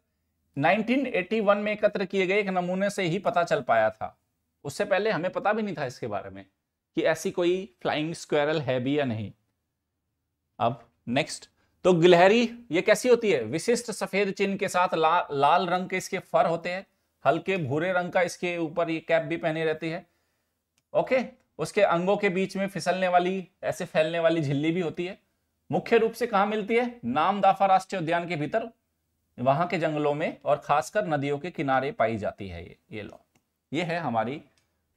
1981 में एकत्र किए गए एक नमूने से ही पता चल पाया था उससे पहले हमें पता भी नहीं था इसके बारे में कि ऐसी कोई फ्लाइंग स्क्वेरल है भी या नहीं अब नेक्स्ट तो गिलहरी ये कैसी होती है विशिष्ट सफेद चिन्ह के साथ ला, लाल रंग के इसके फर होते हैं हल्के भूरे रंग का इसके ऊपर ये कैप भी पहने रहती है ओके उसके अंगों के बीच में फिसलने वाली ऐसे फैलने वाली झिल्ली भी होती है मुख्य रूप से कहा मिलती है नामदाफा राष्ट्रीय उद्यान के भीतर वहां के जंगलों में और खासकर नदियों के किनारे पाई जाती है ये ये लो ये है हमारी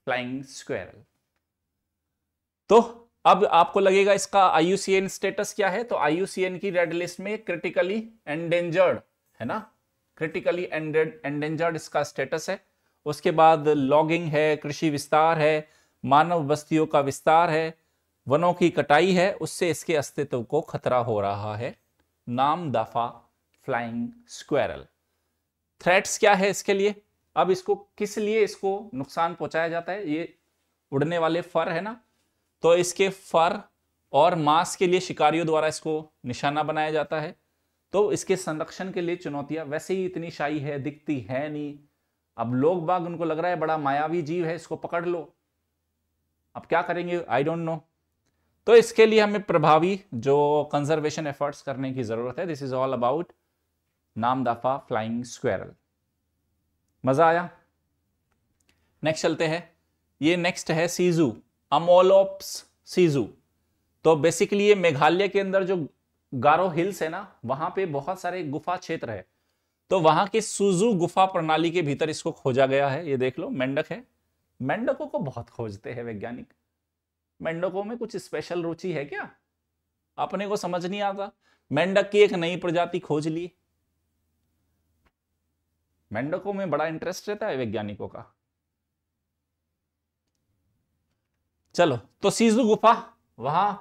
फ्लाइंग स्क्वेरल तो अब आपको लगेगा इसका आईयूसीएन स्टेटस क्या है तो आईयूसीएन की रेड लिस्ट में क्रिटिकली एंडेंजर्ड है ना क्रिटिकली एंडेंजर्ड इसका स्टेटस है उसके बाद लॉगिंग है कृषि विस्तार है मानव बस्तियों का विस्तार है वनों की कटाई है उससे इसके अस्तित्व को खतरा हो रहा है नाम दफा फ्लाइंग स्क्वेरल थ्रेट्स क्या है इसके लिए अब इसको किस लिए इसको नुकसान पहुंचाया जाता है ये उड़ने वाले फर है ना तो इसके फर और मांस के लिए शिकारियों द्वारा इसको निशाना बनाया जाता है तो इसके संरक्षण के लिए चुनौतियां वैसे ही इतनी शाही है दिखती है नहीं अब लोग बाग उनको लग रहा है बड़ा मायावी जीव है इसको पकड़ लो अब क्या करेंगे आई डोंट नो तो इसके लिए हमें प्रभावी जो कंजर्वेशन एफर्ट्स करने की जरूरत है दिस इज ऑल अबाउट नाम दफा फ्लाइंग स्क्वेरल मजा आया नेक्स्ट चलते हैं ये नेक्स्ट है सीजू अमोलोप्स सीजू तो बेसिकली ये मेघालय के अंदर जो गारो हिल्स है ना वहां पे बहुत सारे गुफा क्षेत्र है तो वहां के सुजू गुफा प्रणाली के भीतर इसको खोजा गया है ये देख लो मेंढक है मेंढकों को बहुत खोजते हैं वैज्ञानिक मेंढकों में कुछ स्पेशल रुचि है क्या अपने को समझ नहीं आता मेंढक की एक नई प्रजाति खोज ली मेंढकों में बड़ा इंटरेस्ट रहता है वैज्ञानिकों का चलो तो सीजू गुफा वहां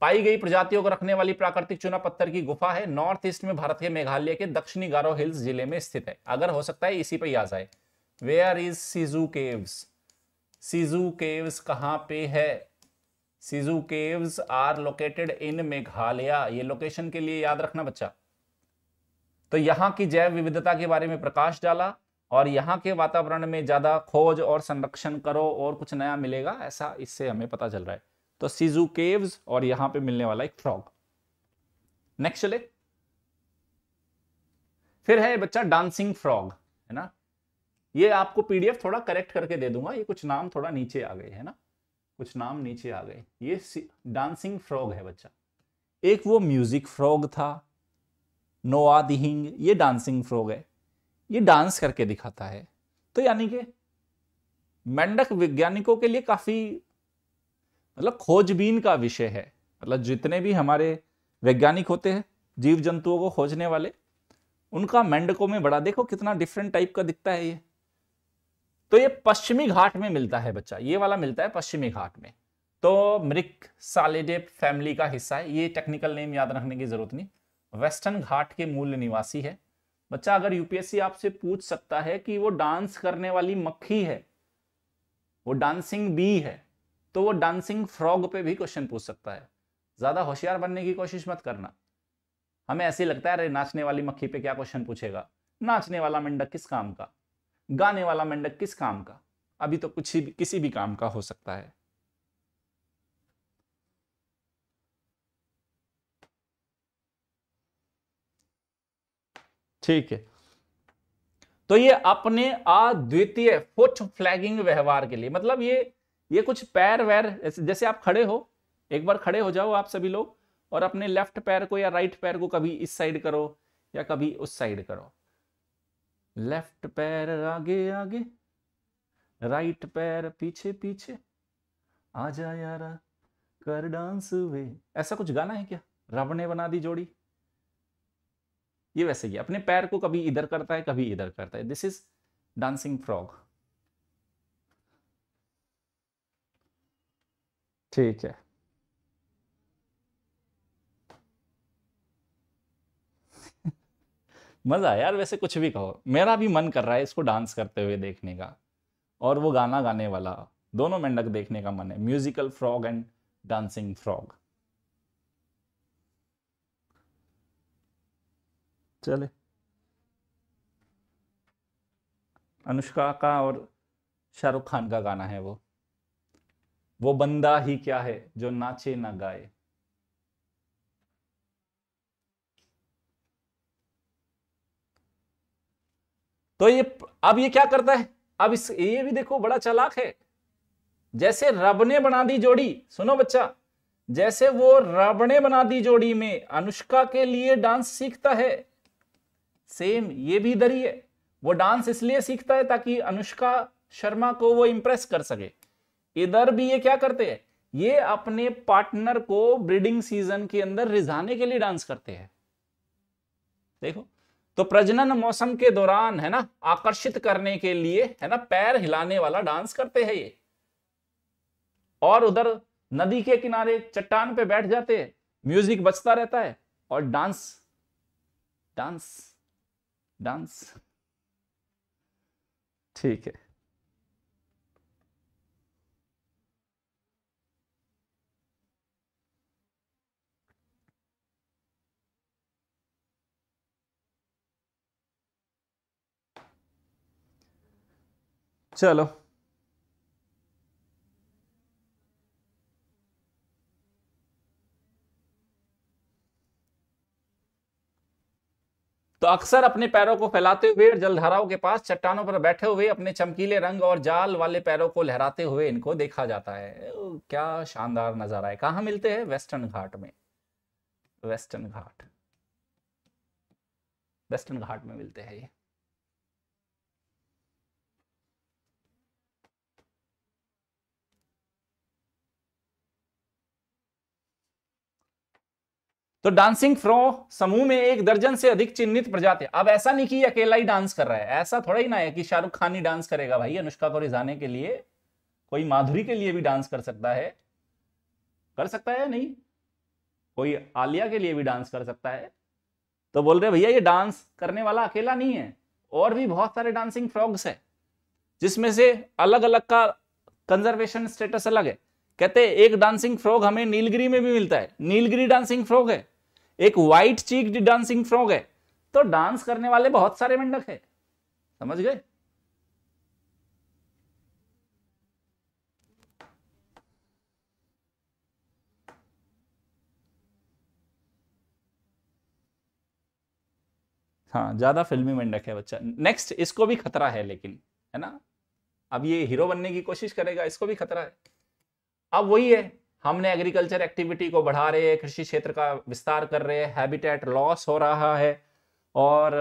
पाई गई प्रजातियों को रखने वाली प्राकृतिक चुना पत्थर की गुफा है नॉर्थ ईस्ट में भारत के मेघालय के दक्षिणी गारो हिल्स जिले में स्थित है अगर हो सकता है इसी पे याद आए where is Siju caves Siju caves कहाँ पे है Siju caves are located in Meghalaya ये लोकेशन के लिए याद रखना बच्चा तो यहाँ की जैव विविधता के बारे में प्रकाश डाला और यहाँ के वातावरण में ज़्यादा खोज और संरक्षण करो और कुछ नया मिलेगा ऐसा इससे हमें पता चल रहा है तो सीजू केव्स और यहाँ पे मिलने वाला एक फ्रॉग नेक्स्ट चले फिर है बच्चा डांसिंग फ्रॉग है ना ये आपको पीडीएफ थोड़ा करेक्ट करके दे दूंगा ये कुछ नाम थोड़ा नीचे आ गए है ना कुछ नाम नीचे आ गए ये डांसिंग फ्रॉग है बच्चा एक वो म्यूजिक फ्रॉग था नोआ दिहिंग ये डांसिंग फ्रॉग है ये डांस करके दिखाता है तो यानी कि मेंढक वैज्ञानिकों के लिए काफी मतलब खोजबीन का विषय है मतलब जितने भी हमारे वैज्ञानिक होते हैं जीव जंतुओं को खोजने वाले उनका मेंढकों में बड़ा देखो कितना डिफरेंट टाइप का दिखता है ये तो ये पश्चिमी घाट में मिलता है बच्चा ये वाला मिलता है पश्चिमी घाट में तो मृक सालिडे फैमिली का हिस्सा है ये टेक्निकल नेम याद रखने की जरूरत नहीं वेस्टर्न घाट के मूल निवासी है बच्चा अगर यूपीएससी आपसे पूछ सकता है कि वो डांस करने वाली मक्खी है वो डांसिंग बी है तो वो डांसिंग फ्रॉग पे भी क्वेश्चन पूछ सकता है ज्यादा होशियार बनने की कोशिश मत करना हमें ऐसे लगता है अरे नाचने वाली मक्खी पे क्या क्वेश्चन पूछेगा नाचने वाला मंडक किस काम का गाने वाला मेंढक किस काम का अभी तो कुछ ही किसी भी काम का हो सकता है ठीक है तो ये अपने अद्वितीय फुट फ्लैगिंग व्यवहार के लिए मतलब ये ये कुछ पैर वैर जैसे आप खड़े हो एक बार खड़े हो जाओ आप सभी लोग और अपने लेफ्ट पैर को या राइट पैर को कभी इस साइड करो या कभी उस साइड करो लेफ्ट पैर आगे आगे राइट पैर पीछे पीछे आ जा यारा कर डांस वे ऐसा कुछ गाना है क्या रब ने बना दी जोड़ी ये वैसे ही अपने पैर को कभी इधर करता है कभी इधर करता है दिस इज डांसिंग फ्रॉग ठीक है मज़ा यार वैसे कुछ भी कहो मेरा भी मन कर रहा है इसको डांस करते हुए देखने का और वो गाना गाने वाला दोनों मेंढक देखने का मन है musical frog and dancing frog चले अनुष्का का और शाहरुख खान का गाना है वो वो बंदा ही क्या है जो नाचे ना गाए तो ये अब ये क्या करता है अब इस ये भी देखो बड़ा चलाक है जैसे रब ने बना दी जोड़ी सुनो बच्चा जैसे वो रब ने बना दी जोड़ी में अनुष्का के लिए डांस सीखता है सेम ये भी इधर ही है वो डांस इसलिए सीखता है ताकि अनुष्का शर्मा को वो इंप्रेस कर सके इधर भी ये क्या करते हैं ये अपने पार्टनर को ब्रीडिंग सीजन के अंदर रिझाने के लिए डांस करते हैं देखो तो प्रजनन मौसम के दौरान है ना आकर्षित करने के लिए है ना पैर हिलाने वाला डांस करते हैं ये और उधर नदी के किनारे चट्टान पे बैठ जाते हैं म्यूजिक बजता रहता है और डांस डांस डांस ठीक है चलो तो अक्सर अपने पैरों को फैलाते हुए जलधाराओं के पास चट्टानों पर बैठे हुए अपने चमकीले रंग और जाल वाले पैरों को लहराते हुए इनको देखा जाता है क्या शानदार नजारा है कहा मिलते हैं वेस्टर्न घाट में वेस्टर्न घाट वेस्टर्न घाट में मिलते हैं ये तो डांसिंग फ्रो समूह में एक दर्जन से अधिक चिन्हित प्रजातियां अब ऐसा नहीं कि अकेला ही डांस कर रहा है ऐसा थोड़ा ही ना है कि शाहरुख खान ही डांस करेगा भाई अनुष्का को रिजाने के लिए कोई माधुरी के लिए भी डांस कर सकता है कर सकता है नहीं कोई आलिया के लिए भी डांस कर सकता है तो बोल रहे भैया ये डांस करने वाला अकेला नहीं है और भी बहुत सारे डांसिंग फ्रॉग्स है जिसमें से अलग अलग का कंजर्वेशन स्टेटस अलग है कहते हैं एक डांसिंग फ्रॉग हमें नीलगिरी में भी मिलता है नीलगिरी डांसिंग फ्रॉग है एक व्हाइट चीक डांसिंग फ्रॉग है तो डांस करने वाले बहुत सारे मेंढक है समझ गए हाँ ज्यादा फिल्मी मेंढक है बच्चा नेक्स्ट इसको भी खतरा है लेकिन है ना अब ये हीरो बनने की कोशिश करेगा इसको भी खतरा है अब वही है हमने एग्रीकल्चर एक्टिविटी को बढ़ा रहे हैं कृषि क्षेत्र का विस्तार कर रहे हैं हैबिटेट लॉस हो रहा है और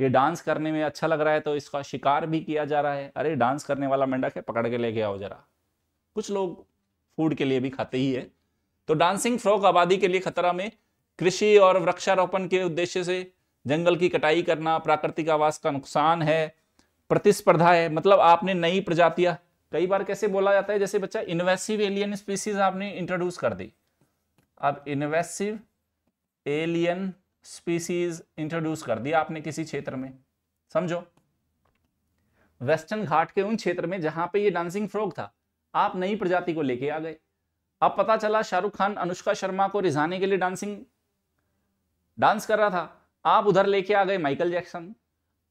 ये डांस करने में अच्छा लग रहा है तो इसका शिकार भी किया जा रहा है अरे डांस करने वाला मेंढक है पकड़ के ले गया हो जरा कुछ लोग फूड के लिए भी खाते ही है तो डांसिंग फ्रॉक आबादी के लिए खतरा में कृषि और वृक्षारोपण के उद्देश्य से जंगल की कटाई करना प्राकृतिक आवास का नुकसान है प्रतिस्पर्धा है मतलब आपने नई प्रजातियां कई बार कैसे बोला जाता है जैसे बच्चा इन्वेसिव एलियन स्पीसीज आपने इंट्रोड्यूस कर दी अब इन्वेसिव एलियन स्पीसीज इंट्रोड्यूस कर दिया आपने किसी क्षेत्र में समझो वेस्टर्न घाट के उन क्षेत्र में जहां पे ये डांसिंग फ्रॉग था आप नई प्रजाति को लेके आ गए अब पता चला शाहरुख खान अनुष्का शर्मा को रिझाने के लिए डांसिंग डांस कर रहा था आप उधर लेके आ गए माइकल जैक्सन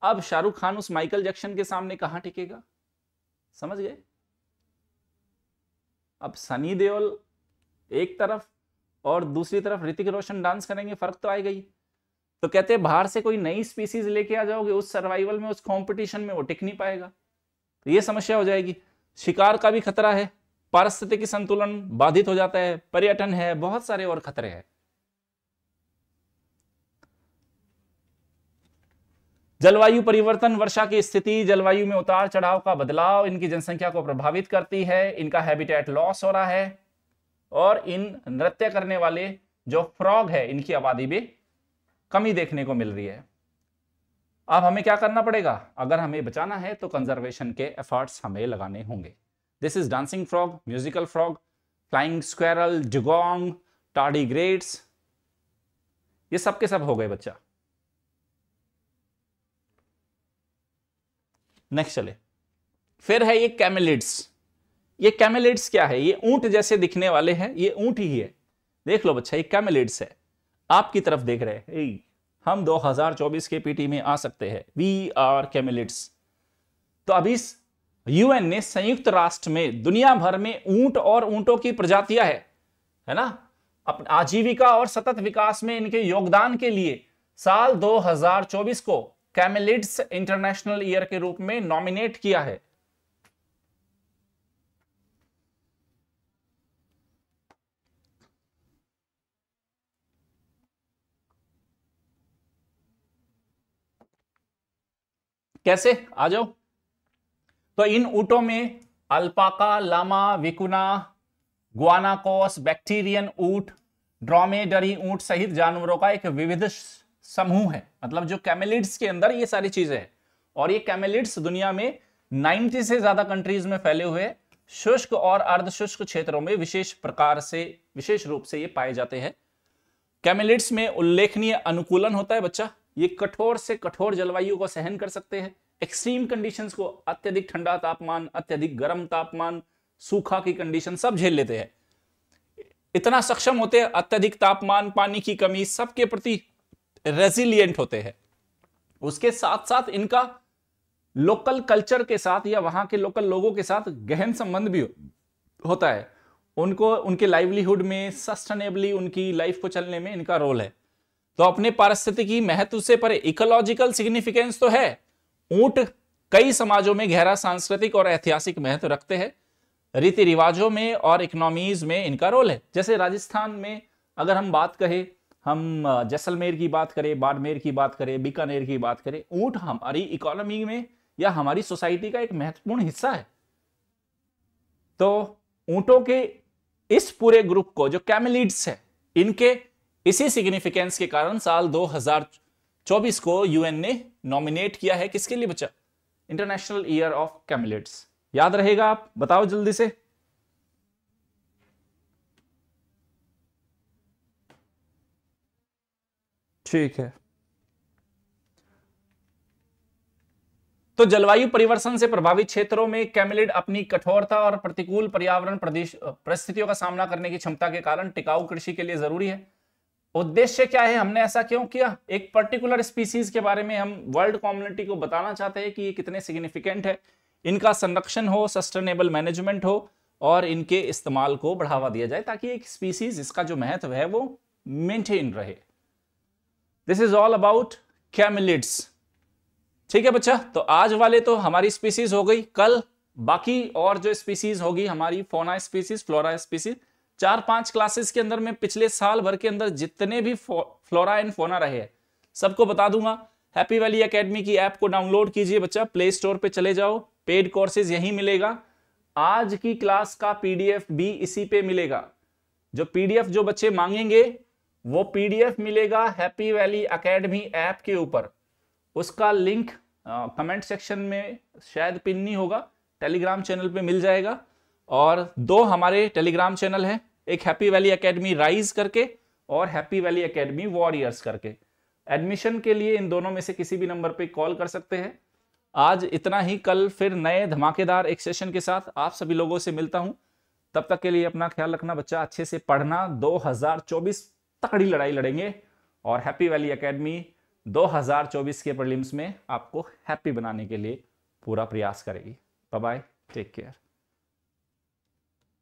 अब शाहरुख खान उस माइकल जैक्सन के सामने कहां टिकेगा समझ गए अब सनी देओल एक तरफ और दूसरी तरफ ऋतिक रोशन डांस करेंगे फर्क तो आएगा ही तो कहते हैं बाहर से कोई नई स्पीसीज लेके आ जाओगे उस सर्वाइवल में उस कंपटीशन में वो टिक नहीं पाएगा तो ये समस्या हो जाएगी शिकार का भी खतरा है पारिस्थितिकी संतुलन बाधित हो जाता है पर्यटन है बहुत सारे और खतरे हैं जलवायु परिवर्तन वर्षा की स्थिति जलवायु में उतार चढ़ाव का बदलाव इनकी जनसंख्या को प्रभावित करती है इनका हैबिटेट लॉस हो रहा है और इन नृत्य करने वाले जो फ्रॉग है इनकी आबादी में कमी देखने को मिल रही है अब हमें क्या करना पड़ेगा अगर हमें बचाना है तो कंजर्वेशन के एफर्ट्स हमें लगाने होंगे this is dancing frog musical frog flying squirrel dugong टाडी ग्रेट्स ये सब के सब हो गए बच्चा नेक्स्ट चले फिर है ये कैमेलिड्स ये कैमेलिड्स क्या है ये ऊंट जैसे दिखने वाले हैं ये ऊंट ही है देख लो बच्चा ये कैमेलिड्स है आपकी तरफ देख रहे हैं हम 2024 के पीटी में आ सकते हैं वी आर कैमेलिड्स तो अभी यूएन ने संयुक्त राष्ट्र में दुनिया भर में ऊंट और ऊंटों की प्रजातियां है है ना आजीविका और सतत विकास में इनके योगदान के लिए साल 2024 को कैमिलिड्स इंटरनेशनल ईयर के रूप में नॉमिनेट किया है कैसे आ जाओ तो इन ऊटों में alpaca llama vicuna guanacos Bactrian ऊट ड्रोमेडरी ऊंट सहित जानवरों का एक विविध समूह है मतलब जो कैमेलिड्स के अंदर ये सारी चीजें हैं और ये कैमेलिड्स दुनिया में 90 से ज्यादा कंट्रीज में फैले हुए शुष्क और अर्ध शुष्क क्षेत्रों में विशेष प्रकार से विशेष रूप से ये पाए जाते हैं कैमेलिड्स में उल्लेखनीय अनुकूलन होता है बच्चा ये कठोर से कठोर जलवायु को सहन कर सकते हैं एक्सट्रीम कंडीशंस को अत्यधिक ठंडा तापमान अत्यधिक गर्म तापमान सूखा की कंडीशन सब झेल लेते हैं इतना सक्षम होते हैं अत्यधिक तापमान पानी की कमी सबके प्रति रेजिलियंट होते हैं उसके साथ साथ इनका लोकल कल्चर के साथ या वहां के लोकल लोगों के साथ गहन संबंध भी हो, होता है उनको उनके लाइवलीहुड में सस्टेनेबली उनकी लाइफ को चलने में इनका रोल है तो अपने पारिस्थितिकी महत्व से पर इकोलॉजिकल सिग्निफिकेंस तो है ऊंट कई समाजों में गहरा सांस्कृतिक और ऐतिहासिक महत्व रखते हैं रीति रिवाजों में और इकोनॉमीज में इनका रोल है जैसे राजस्थान में अगर हम बात कहें हम जैसलमेर की बात करें बाड़मेर की बात करें बीकानेर की बात करें ऊंट हमारी इकोनॉमी में या हमारी सोसाइटी का एक महत्वपूर्ण हिस्सा है तो ऊंटों के इस पूरे ग्रुप को जो कैमिलीड्स है इनके इसी सिग्निफिकेंस के कारण साल 2024 को यूएन ने नॉमिनेट किया है किसके लिए बच्चा इंटरनेशनल ईयर ऑफ कैमिलेट्स याद रहेगा आप बताओ जल्दी से ठीक है तो जलवायु परिवर्तन से प्रभावित क्षेत्रों में कैमिलिड अपनी कठोरता और प्रतिकूल पर्यावरण प्रदेश परिस्थितियों का सामना करने की क्षमता के कारण टिकाऊ कृषि के लिए जरूरी है उद्देश्य क्या है हमने ऐसा क्यों किया एक पर्टिकुलर स्पीसीज के बारे में हम वर्ल्ड कम्युनिटी को बताना चाहते हैं कि ये कितने सिग्निफिकेंट है इनका संरक्षण हो सस्टेनेबल मैनेजमेंट हो और इनके इस्तेमाल को बढ़ावा दिया जाए ताकि एक स्पीसीज इसका जो महत्व है वो मेंटेन रहे this is all about camelids ठीक है बच्चा तो आज वाले तो हमारी स्पीसीज हो गई कल बाकी और जो स्पीसीज होगी हमारी फोना स्पीसीज फ्लोरा स्पीसीज चार पांच क्लासेस के अंदर में पिछले साल भर के अंदर जितने भी फ्लोरा एंड फोना रहे हैं सबको बता दूंगा हैप्पी वैली एकेडमी की ऐप को डाउनलोड कीजिए बच्चा प्ले स्टोर पे चले जाओ पेड कोर्सेज यही मिलेगा आज की क्लास का पीडीएफ भी इसी पे मिलेगा जो पीडीएफ जो बच्चे मांगेंगे वो पीडीएफ मिलेगा हैप्पी वैली अकेडमी ऐप के ऊपर उसका लिंक कमेंट सेक्शन में शायद पिन नहीं होगा टेलीग्राम चैनल पे मिल जाएगा और दो हमारे टेलीग्राम चैनल हैं एक हैप्पी वैली एकेडमी राइज करके और हैप्पी वैली एकेडमी वॉरियर्स करके एडमिशन के लिए इन दोनों में से किसी भी नंबर पे कॉल कर सकते हैं आज इतना ही कल फिर नए धमाकेदार एक सेशन के साथ आप सभी लोगों से मिलता हूं तब तक के लिए अपना ख्याल रखना बच्चा अच्छे से पढ़ना 2024 तकड़ी लड़ाई लड़ेंगे और हैप्पी वैली एकेडमी 2024 के प्रलिम्स में आपको हैप्पी बनाने के लिए पूरा प्रयास करेगी बाय टेक केयर